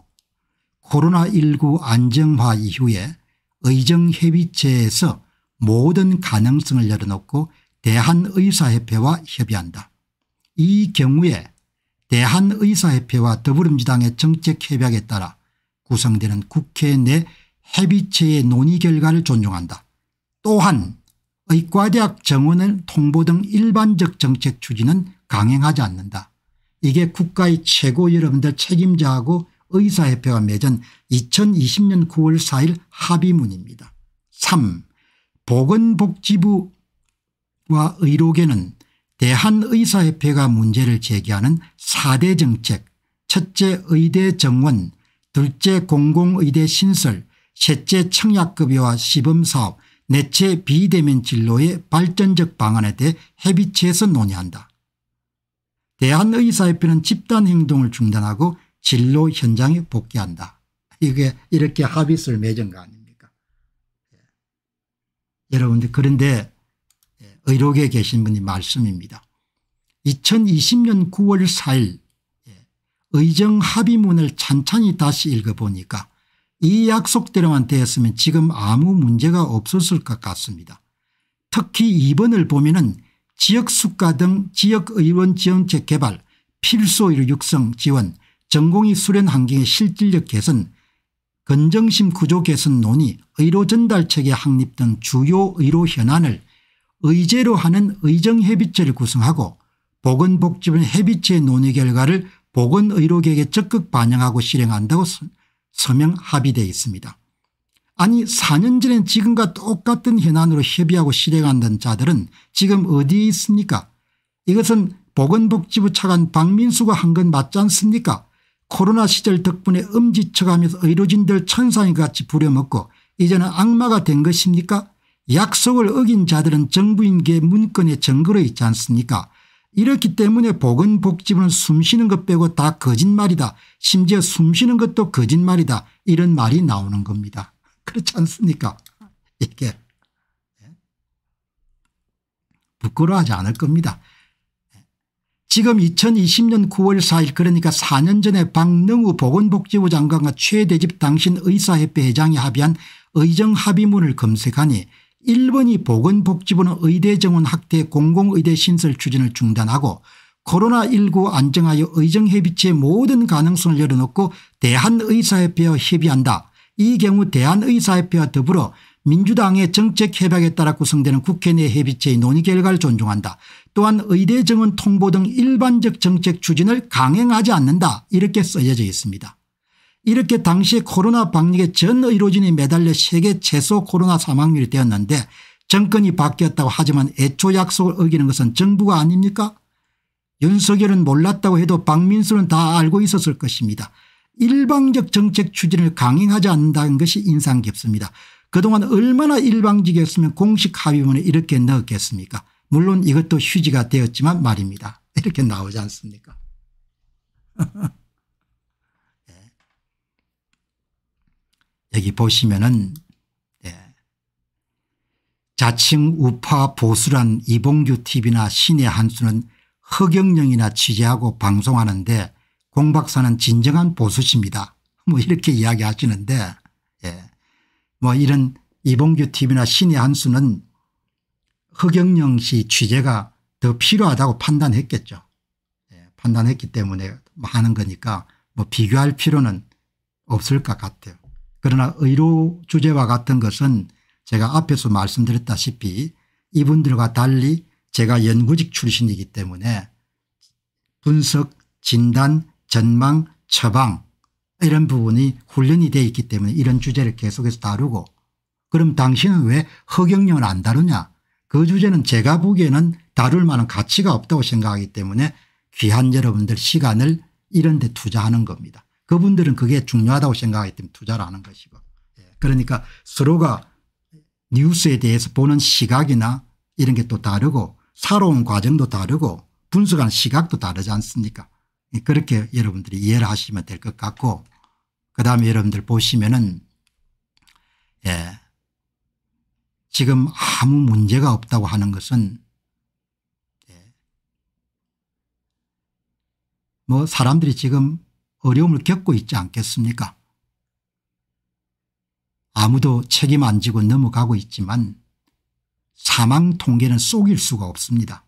코로나19 안정화 이후에 의정협의체에서 모든 가능성을 열어놓고 대한의사협회와 협의한다. 이 경우에 대한의사협회와 더불어민주당의 정책협약에 따라 구성되는 국회 내 협의체의 논의 결과를 존중한다. 또한 의과대학 정원을 통보 등 일반적 정책 추진은 강행하지 않는다. 이게 국가의 최고 여러분들 책임자하고 의사협회와 맺은 2020년 9월 4일 합의문입니다. 3. 보건복지부와 의료계는 대한의사협회가 문제를 제기하는 4대 정책 첫째 의대 정원 둘째 공공의대 신설 셋째 청약급여와 시범사업 넷째 비대면 진로의 발전적 방안에 대해 협의체에서 논의한다. 대한의사협회는 집단행동을 중단하고 진로 현장에 복귀한다. 이게 이렇게 합의서를 맺은 거 아닙니까 예. 여러분들 그런데 의료계에 계신 분이 말씀입니다. 2020년 9월 4일 의정 합의문을 찬찬히 다시 읽어보니까 이 약속대로만 되었으면 지금 아무 문제가 없었을 것 같습니다. 특히 2번을 보면 은 지역수가 등 지역의원 지원책 개발 필수의료 육성 지원 전공의 수련 환경의 실질력 개선 건정심 구조 개선 논의 의료 전달 체계 확립 등 주요 의료 현안을 의제로 하는 의정해비체를 구성하고 보건복지부는 해비체의 논의 결과를 보건의료계획에 적극 반영하고 실행한다고 서명 합의되어 있습니다. 아니 4년 전엔 지금과 똑같은 현안으로 협의하고 실행한다는 자들은 지금 어디에 있습니까 이것은 보건복지부 차관 박민수가 한 건 맞지 않습니까 코로나 시절 덕분에 음지척하면서 의료진들 천상이 같이 부려먹고 이제는 악마가 된 것입니까 약속을 어긴 자들은 정부인계 문건에 증거로 있지 않습니까 이렇기 때문에 보건복지부는 숨쉬는 것 빼고 다 거짓말이다 심지어 숨쉬는 것도 거짓말이다 이런 말이 나오는 겁니다. 그렇지 않습니까 이게 부끄러워하지 않을 겁니다. 지금 2020년 9월 4일 그러니까 4년 전에 박능우 보건복지부 장관과 최대집 당신 의사협회 회장이 합의한 의정합의문을 검색하니 일본이 보건복지부는 의대 정원 확대 공공의대 신설 추진을 중단하고 코로나19 안정하여 의정협의체의 모든 가능성을 열어놓고 대한의사협회와 협의한다. 이 경우 대한의사협회와 더불어 민주당의 정책 협약에 따라 구성되는 국회 내 협의체의 논의 결과를 존중한다. 또한 의대 정원 통보 등 일반적 정책 추진을 강행하지 않는다. 이렇게 써여져 있습니다. 이렇게 당시 코로나 방역에 전 의료진이 매달려 세계 최소 코로나 사망률이 되었는데 정권이 바뀌었다고 하지만 애초 약속을 어기는 것은 정부가 아닙니까 윤석열은 몰랐다고 해도 박민수는 다 알고 있었을 것입니다. 일방적 정책 추진을 강행하지 않는다는 것이 인상 깊습니다. 그동안 얼마나 일방적이었으면 공식 합의문에 이렇게 넣었겠습니까 물론 이것도 휴지가 되었지만 말입니다. 이렇게 나오지 않습니까 여기 보시면은 예. 자칭 우파 보수란 이봉규 tv나 신의 한수는 허경영이나 취재하고 방송하는데 공 박사는 진정한 보수십니다. 뭐 이렇게 이야기하시는데 예. 뭐 이런 이봉규 tv나 신의 한수는 허경영 씨 취재가 더 필요하다고 판단했겠죠. 예. 판단했기 때문에 하는 거니까 뭐 비교할 필요는 없을 것 같아요. 그러나 의료 주제와 같은 것은 제가 앞에서 말씀드렸다시피 이분들과 달리 제가 연구직 출신이기 때문에 분석 진단 전망 처방 이런 부분이 훈련이 되어 있기 때문에 이런 주제를 계속해서 다루고 그럼 당신은 왜 허경영을 안 다루냐 그 주제는 제가 보기에는 다룰 만한 가치가 없다고 생각하기 때문에 귀한 여러분들 시간을 이런 데 투자하는 겁니다. 그분들은 그게 중요하다고 생각하기 때문에 투자를 하는 것이고 예. 그러니까 서로가 뉴스에 대해서 보는 시각이나 이런 게 또 다르고 살아온 과정도 다르고 분석하는 시각도 다르지 않습니까 예, 그렇게 여러분들이 이해를 하시면 될 것 같고 그다음에 여러분들 보시면은 예 지금 아무 문제가 없다고 하는 것은 예, 뭐 사람들이 지금 어려움을 겪고 있지 않겠습니까 아무도 책임 안 지고 넘어가고 있지만 사망 통계는 속일 수가 없습니다.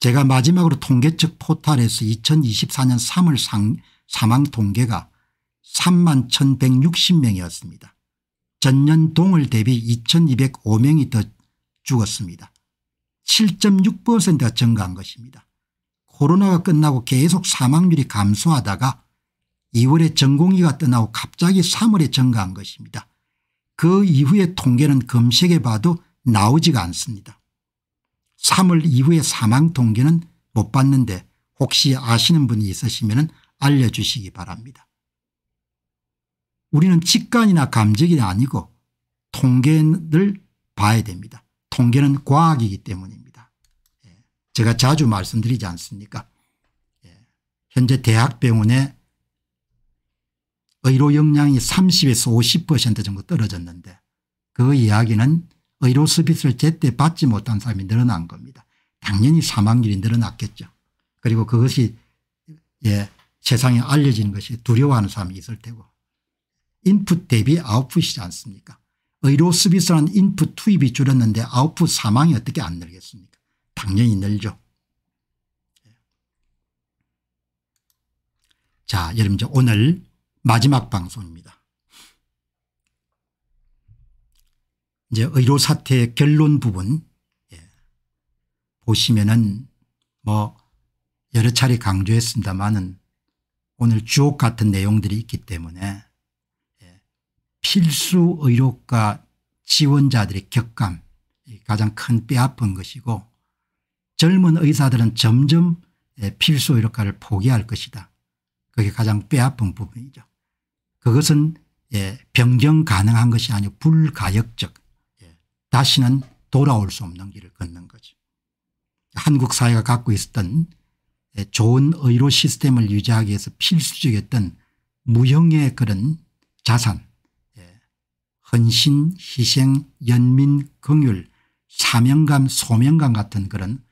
제가 마지막으로 통계측 포탈에서 2024년 3월 상, 사망 통계가 3만 1160명이었습니다. 전년 동월 대비 2205명이 더 죽었습니다. 7.6%가 증가한 것입니다. 코로나가 끝나고 계속 사망률이 감소하다가 2월에 전공의가 떠나고 갑자기 3월에 증가한 것입니다. 그 이후의 통계는 검색해 봐도 나오지가 않습니다. 3월 이후의 사망 통계는 못 봤는데 혹시 아시는 분이 있으시면 알려주시기 바랍니다. 우리는 직관이나 감정이 아니고 통계를 봐야 됩니다. 통계는 과학이기 때문입니다. 제가 자주 말씀드리지 않습니까 예. 현재 대학병원의 의료 역량이 30에서 50% 정도 떨어졌는데 그 이야기는 의료 서비스를 제때 받지 못한 사람이 늘어난 겁니다. 당연히 사망률이 늘어났겠죠. 그리고 그것이 예, 세상에 알려지 것이 두려워하는 사람이 있을 테고 인풋 대비 아웃풋이지 않습니까 의료 서비스란 인풋 투입이 줄었는데 아웃풋 사망이 어떻게 안 늘겠습니까 당연히 늘죠. 자, 여러분 이제 오늘 마지막 방송입니다. 이제 의료 사태 결론 부분 예. 보시면은 뭐 여러 차례 강조했습니다만은 오늘 주옥 같은 내용들이 있기 때문에 예. 필수 의료과 지원자들의 격감 가장 큰 뼈아픈 것이고 젊은 의사들은 점점 예, 필수 의료과를 포기할 것이다. 그게 가장 뼈아픈 부분이죠. 그것은 예, 변경 가능한 것이 아니고 불가역적 예, 다시는 돌아올 수 없는 길을 걷는 거죠. 한국 사회가 갖고 있었던 좋은 의료 시스템을 유지하기 위해서 필수적이었던 무형의 그런 자산 헌신 희생 연민 긍율 사명감 소명감 같은 그런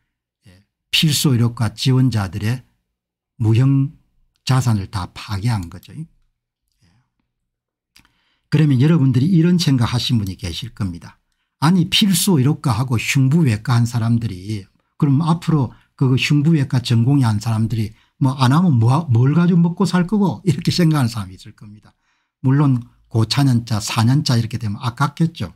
필수 의료과 지원자들의 무형 자산을 다 파괴한 거죠. 예. 그러면 여러분들이 이런 생각하신 분이 계실 겁니다. 아니 필수 의료과하고 흉부외과 한 사람들이 그럼 앞으로 그 흉부외과 전공이 한 사람들이 뭐 안 하면 뭐, 뭘 가지고 먹고 살 거고 이렇게 생각하는 사람이 있을 겁니다. 물론 고차년자 4년자 이렇게 되면 아깝겠죠.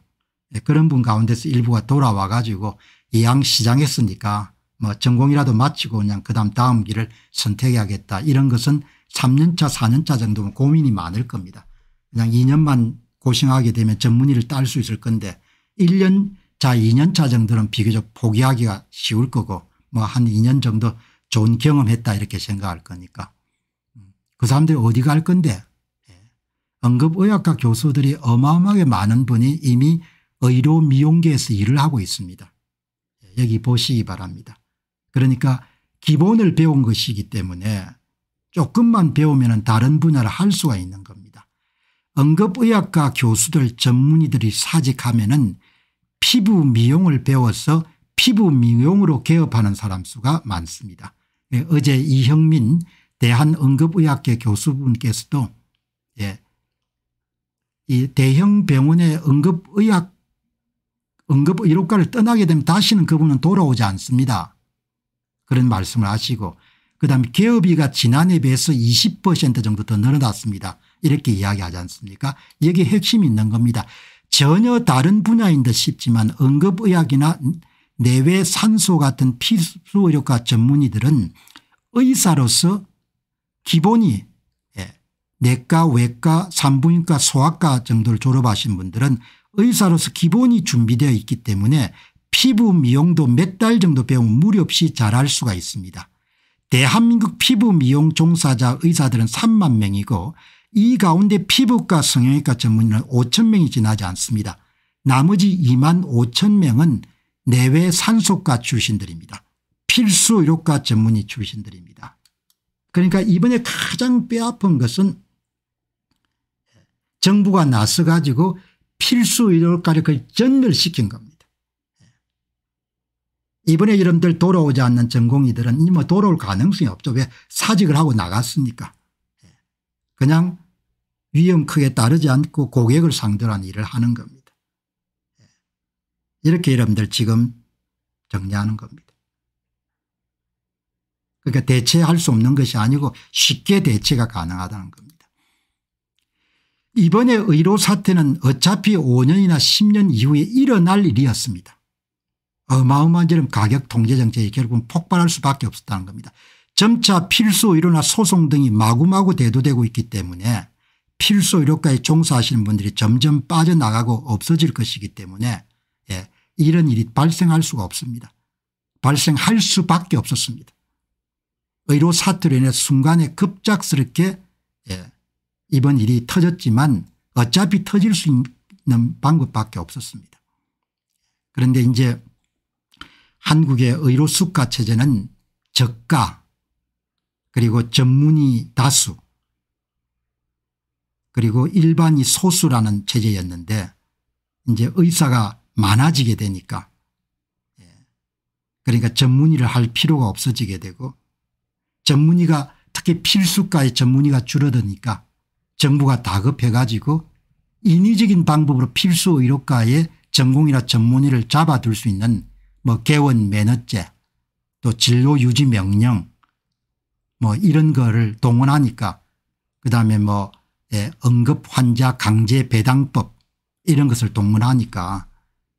예, 그런 분 가운데서 일부가 돌아와 가지고 이양 시장했으니까 뭐 전공이라도 마치고 그냥 그다음 다음 길을 선택해야겠다 이런 것은 3년차 4년차 정도면 고민이 많을 겁니다. 그냥 2년만 고생하게 되면 전문의를 딸 수 있을 건데 1년 자 2년차 정도는 비교적 포기하기가 쉬울 거고 뭐 한 2년 정도 좋은 경험했다 이렇게 생각할 거니까 그 사람들이 어디 갈 건데 예. 응급의학과 교수들이 어마어마하게 많은 분이 이미 의료 미용계에서 일을 하고 있습니다. 예, 여기 보시기 바랍니다. 그러니까 기본을 배운 것이기 때문에 조금만 배우면 다른 분야를 할 수가 있는 겁니다. 응급의학과 교수들 전문의들이 사직하면 은 피부 미용을 배워서 피부 미용으로 개업하는 사람 수가 많습니다. 네, 어제 이형민 대한응급의학계 교수분께서도 예, 이 대형 병원의 응급의학 응급의료과를 떠나게 되면 다시는 그분은 돌아오지 않습니다. 그런 말씀을 하시고 그다음에 개업비가 지난해에 비해서 20% 정도 더 늘어났습니다. 이렇게 이야기하지 않습니까 여기 핵심이 있는 겁니다. 전혀 다른 분야인 듯 싶지만 응급의학이나 내외 산소 같은 필수 의료과 전문의들은 의사로서 기본이 예, 내과 외과 산부인과 소아과 정도를 졸업하신 분들은 의사로서 기본이 준비되어 있기 때문에 피부 미용도 몇 달 정도 배우면 무리 없이 잘할 수가 있습니다. 대한민국 피부 미용 종사자 의사들은 3만 명이고 이 가운데 피부과 성형외과 전문의는 5천 명이 지나지 않습니다. 나머지 2만 5천 명은 내외 산소과 출신들입니다. 필수 의료과 전문의 출신들입니다. 그러니까 이번에 가장 뼈아픈 것은 정부가 나서 가지고 필수 의료과를 전멸시킨 겁니다. 이번에 여러분들 돌아오지 않는 전공의들은 이 뭐 돌아올 가능성이 없죠. 왜 사직을 하고 나갔습니까 예. 그냥 위험 크게 따르지 않고 고객을 상대로 한 일을 하는 겁니다. 예. 이렇게 여러분들 지금 정리하는 겁니다. 그러니까 대체할 수 없는 것이 아니고 쉽게 대체가 가능하다는 겁니다. 이번에 의료 사태는 어차피 5년이나 10년 이후에 일어날 일이었습니다. 어마어마한 가격 통제 정책이 결국은 폭발할 수밖에 없었다는 겁니다. 점차 필수 의료나 소송 등이 마구마구 대두되고 있기 때문에 필수 의료과에 종사하시는 분들이 점점 빠져나가고 없어질 것이기 때문에 예, 이런 일이 발생할 수가 없습니다. 발생할 수밖에 없었습니다. 의료 사투로 인해 순간에 급작스럽게 예, 이번 일이 터졌지만 어차피 터질 수 있는 방법밖에 없었습니다. 그런데 이제 한국의 의료수가 체제는 저가 그리고 전문의 다수 그리고 일반이 소수라는 체제였는데 이제 의사가 많아지게 되니까 예. 그러니까 전문의를 할 필요가 없어지게 되고 전문의가 특히 필수과의 전문의가 줄어드니까 정부가 다급해 가지고 인위적인 방법으로 필수 의료과의 전공이나 전문의를 잡아둘 수 있는 뭐 개원 매너제 또 진로 유지 명령 뭐 이런 거를 동원하니까 그다음에 뭐 예, 응급 환자 강제 배당법 이런 것을 동원하니까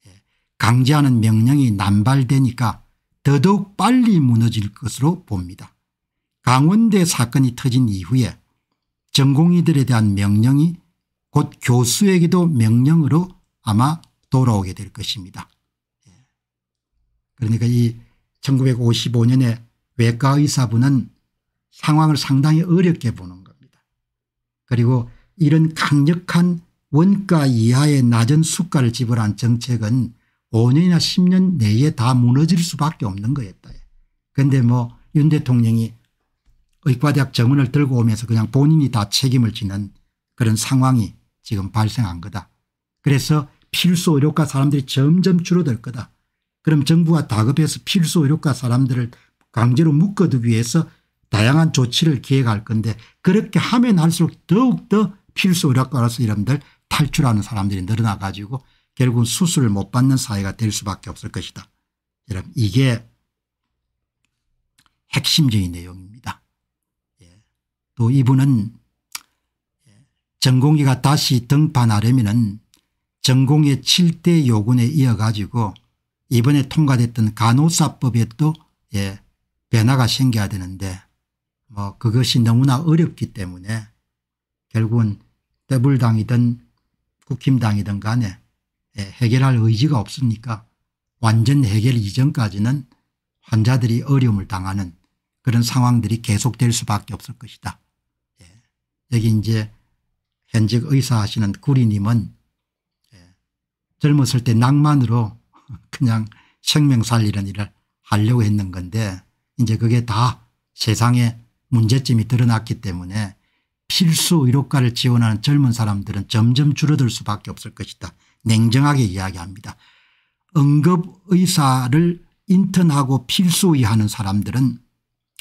예, 강제하는 명령이 남발되니까 더더욱 빨리 무너질 것으로 봅니다. 강원대 사건이 터진 이후에 전공의들에 대한 명령이 곧 교수에게도 명령으로 아마 돌아오게 될 것입니다. 그러니까 이 1955년에 외과의사부는 상황을 상당히 어렵게 보는 겁니다. 그리고 이런 강력한 원가 이하의 낮은 수가를 지불한 정책은 5년이나 10년 내에 다 무너질 수밖에 없는 거였다. 그런데 뭐 윤 대통령이 의과대학 정원을 들고 오면서 그냥 본인이 다 책임을 지는 그런 상황이 지금 발생한 거다. 그래서 필수 의료과 사람들이 점점 줄어들 거다. 그럼 정부가 다급해서 필수 의료과 사람들을 강제로 묶어두기 위해서 다양한 조치를 기획할 건데 그렇게 하면 할수록 더욱더 필수 의료과로서 이런들 탈출하는 사람들이 늘어나 가지고 결국은 수술을 못 받는 사회가 될 수밖에 없을 것이다. 여러분 이게 핵심적인 내용입니다. 예. 또 이분은 전공의가 다시 등판하려면 전공의 7대 요군에 이어 가지고 이번에 통과됐던 간호사법에 또 예, 변화가 생겨야 되는데 뭐 그것이 너무나 어렵기 때문에 결국은 대불당이든 국힘당이든 간에 예, 해결할 의지가 없으니까 완전 해결 이전까지는 환자들이 어려움을 당하는 그런 상황들이 계속될 수밖에 없을 것이다. 예. 여기 이제 현직 의사 하시는 구리님은 예, 젊었을 때 낭만으로 그냥 생명 살리는 일을 하려고 했는 건데 이제 그게 다 세상에 문제점이 드러났기 때문에 필수 의료과를 지원하는 젊은 사람들은 점점 줄어들 수밖에 없을 것이다. 냉정하게 이야기합니다. 응급의사를 인턴하고 필수의하는 사람들은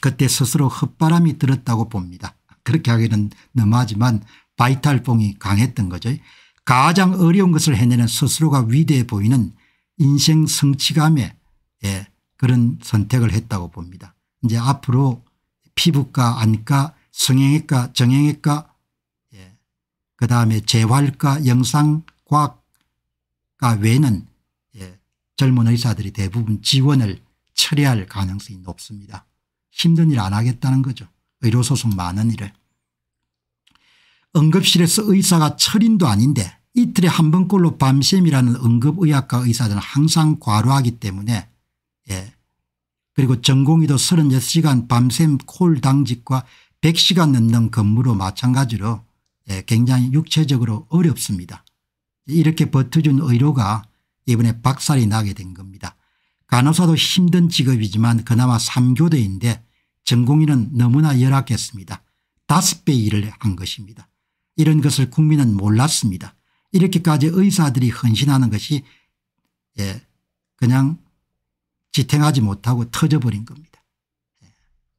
그때 스스로 헛바람이 들었다고 봅니다. 그렇게 하기는 너무하지만 바이탈봉이 강했던 거죠. 가장 어려운 것을 해내는 스스로가 위대해 보이는 인생 성취감에 예, 그런 선택을 했다고 봅니다. 이제 앞으로 피부과 안과 성형외과 정형외과 예, 그다음에 재활과 영상과학과 외에는 예, 젊은 의사들이 대부분 지원을 처리할 가능성이 높습니다. 힘든 일 안 하겠다는 거죠. 의료소송 많은 일을. 응급실에서 의사가 철인도 아닌데 이틀에 한 번꼴로 밤샘이라는 응급의학과 의사들은 항상 과로하기 때문에 예. 그리고 전공의도 36시간 밤샘 콜 당직과 100시간 넘는 근무로 마찬가지로 예. 굉장히 육체적으로 어렵습니다. 이렇게 버텨준 의료가 이번에 박살이 나게 된 겁니다. 간호사도 힘든 직업이지만 그나마 3교대인데 전공의는 너무나 열악했습니다. 다섯 배 일을 한 것입니다. 이런 것을 국민은 몰랐습니다. 이렇게까지 의사들이 헌신하는 것이 예 그냥 지탱하지 못하고 터져버린 겁니다. 예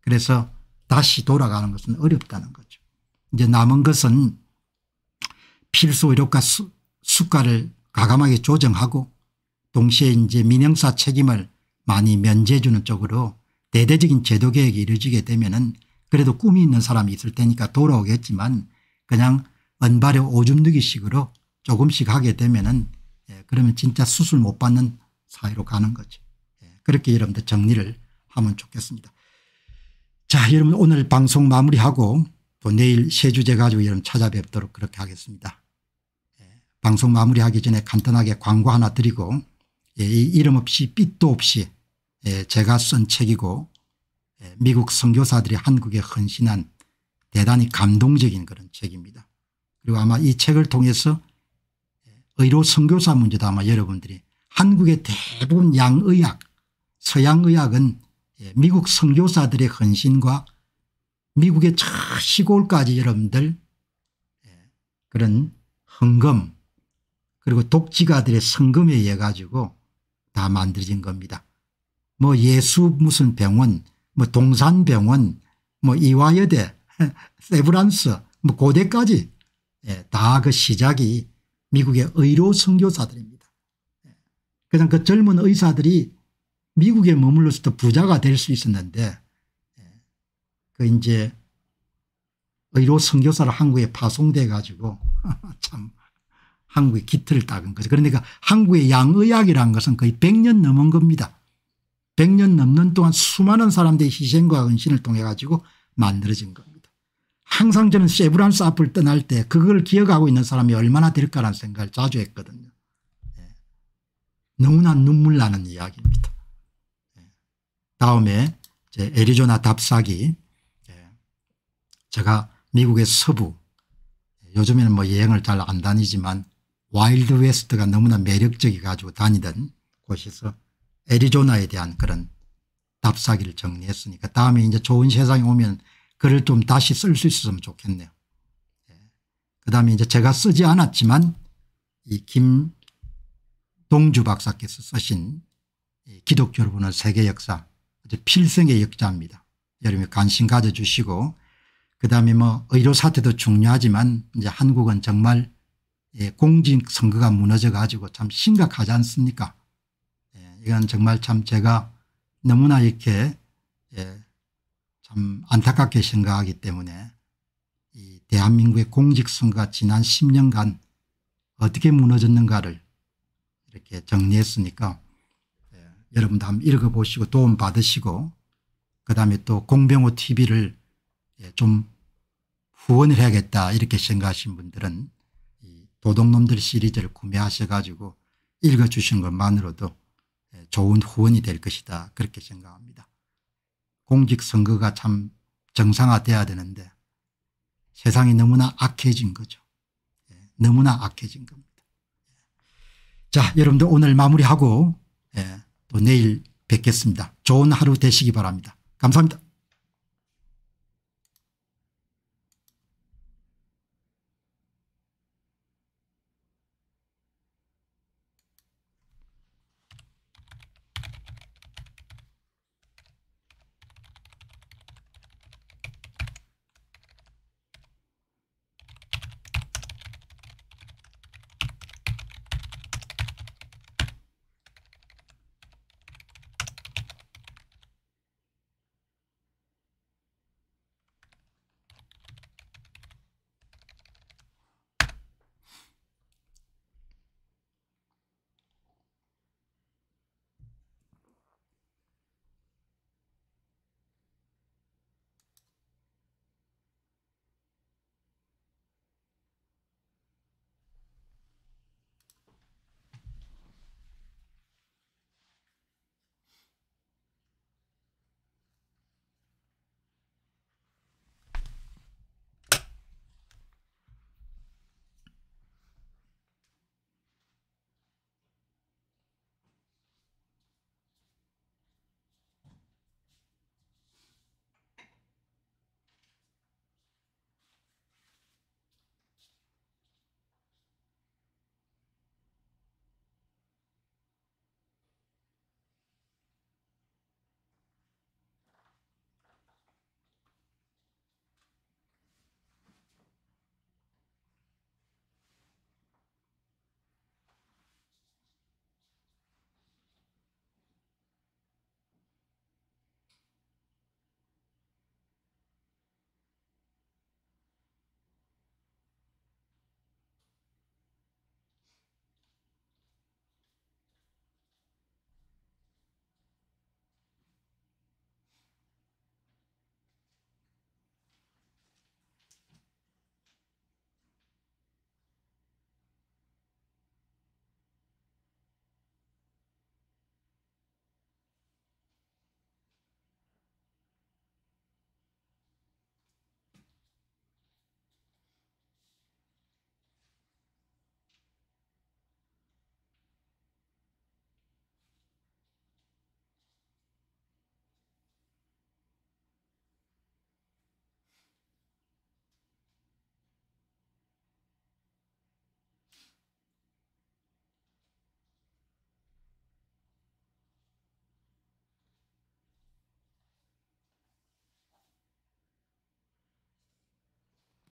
그래서 다시 돌아가는 것은 어렵다는 거죠. 이제 남은 것은 필수 의료과 수, 수가를 과감하게 조정하고 동시에 이제 민영사 책임을 많이 면제해주는 쪽으로 대대적인 제도 개혁이 이루어지게 되면은 그래도 꿈이 있는 사람이 있을 테니까 돌아오겠지만 그냥 은발의 오줌 누기식으로 조금씩 하게 되면은 예, 그러면 진짜 수술 못 받는 사회로 가는 거죠. 예, 그렇게 여러분들 정리를 하면 좋겠습니다. 자 여러분 오늘 방송 마무리하고 또 내일 세 주제 가지고 여러분 찾아뵙도록 그렇게 하겠습니다. 예, 방송 마무리하기 전에 간단하게 광고 하나 드리고 예, 이 이름 없이 빛도 없이 예, 제가 쓴 책이고 예, 미국 선교사들이 한국에 헌신한 대단히 감동적인 그런 책입니다. 그리고 아마 이 책을 통해서 의료 선교사 문제도 아마 여러분들이 한국의 대부분 양의학 서양의학은 예, 미국 선교사들의 헌신과 미국의 저 시골까지 여러분들 예, 그런 헌금 그리고 독지가들의 성금에 의해 가지고 다 만들어진 겁니다. 뭐 예수 무슨 병원 뭐 동산병원 뭐 이화여대 세브란스 뭐 고대까지 예, 다그 시작이 미국의 의료 선교사들입니다. 예. 그래그 젊은 의사들이 미국에 머물렀을 때 부자가 될 수 있었는데 예. 그 이제 의료 선교사를 한국에 파송돼 가지고 참 한국의 기틀을 닦은 거죠. 그러니까 한국의 양의학이라는 것은 거의 100년 넘은 겁니다. 100년 넘는 동안 수많은 사람들의 희생과 헌신을 통해 가지고 만들어진 것. 항상 저는 세브란스 앞을 떠날 때 그걸 기억하고 있는 사람이 얼마나 될까라는 생각을 자주 했거든요. 예. 너무나 눈물 나는 이야기입니다. 예. 다음에 제 애리조나 답사기 예. 제가 미국의 서부 요즘에는 뭐 여행을 잘 안 다니지만 와일드 웨스트가 너무나 매력적이 가지고 다니던 곳에서 애리조나에 대한 그런 답사기를 정리했으니까 다음에 이제 좋은 세상에 오면 글을 좀 다시 쓸 수 있었으면 좋겠네요. 예. 그 다음에 이제 제가 쓰지 않았지만 이 김동주 박사께서 쓰신 기독교를 보는 세계 역사 필생의 역사입니다. 여러분이 관심 가져주시고 그 다음에 뭐 의료 사태도 중요하지만 이제 한국은 정말 예, 공직선거가 무너져 가지고 참 심각하지 않습니까 예, 이건 정말 참 제가 너무나 이렇게 예, 참 안타깝게 생각하기 때문에 이 대한민국의 공직선거가 지난 10년간 어떻게 무너졌는가를 이렇게 정리했으니까 예, 여러분도 한번 읽어보시고 도움받으시고 그다음에 또 공병호 tv를 예, 좀 후원을 해야겠다 이렇게 생각하신 분들은 이 도둑놈들 시리즈를 구매하셔 가지고 읽어주신 것만으로도 예, 좋은 후원이 될 것이다 그렇게 생각합니다. 공직선거가 참 정상화돼야 되는데 세상이 너무나 악해진 거죠. 예, 너무나 악해진 겁니다. 예. 자 여러분들 오늘 마무리하고 예, 또 내일 뵙겠습니다. 좋은 하루 되시기 바랍니다. 감사합니다.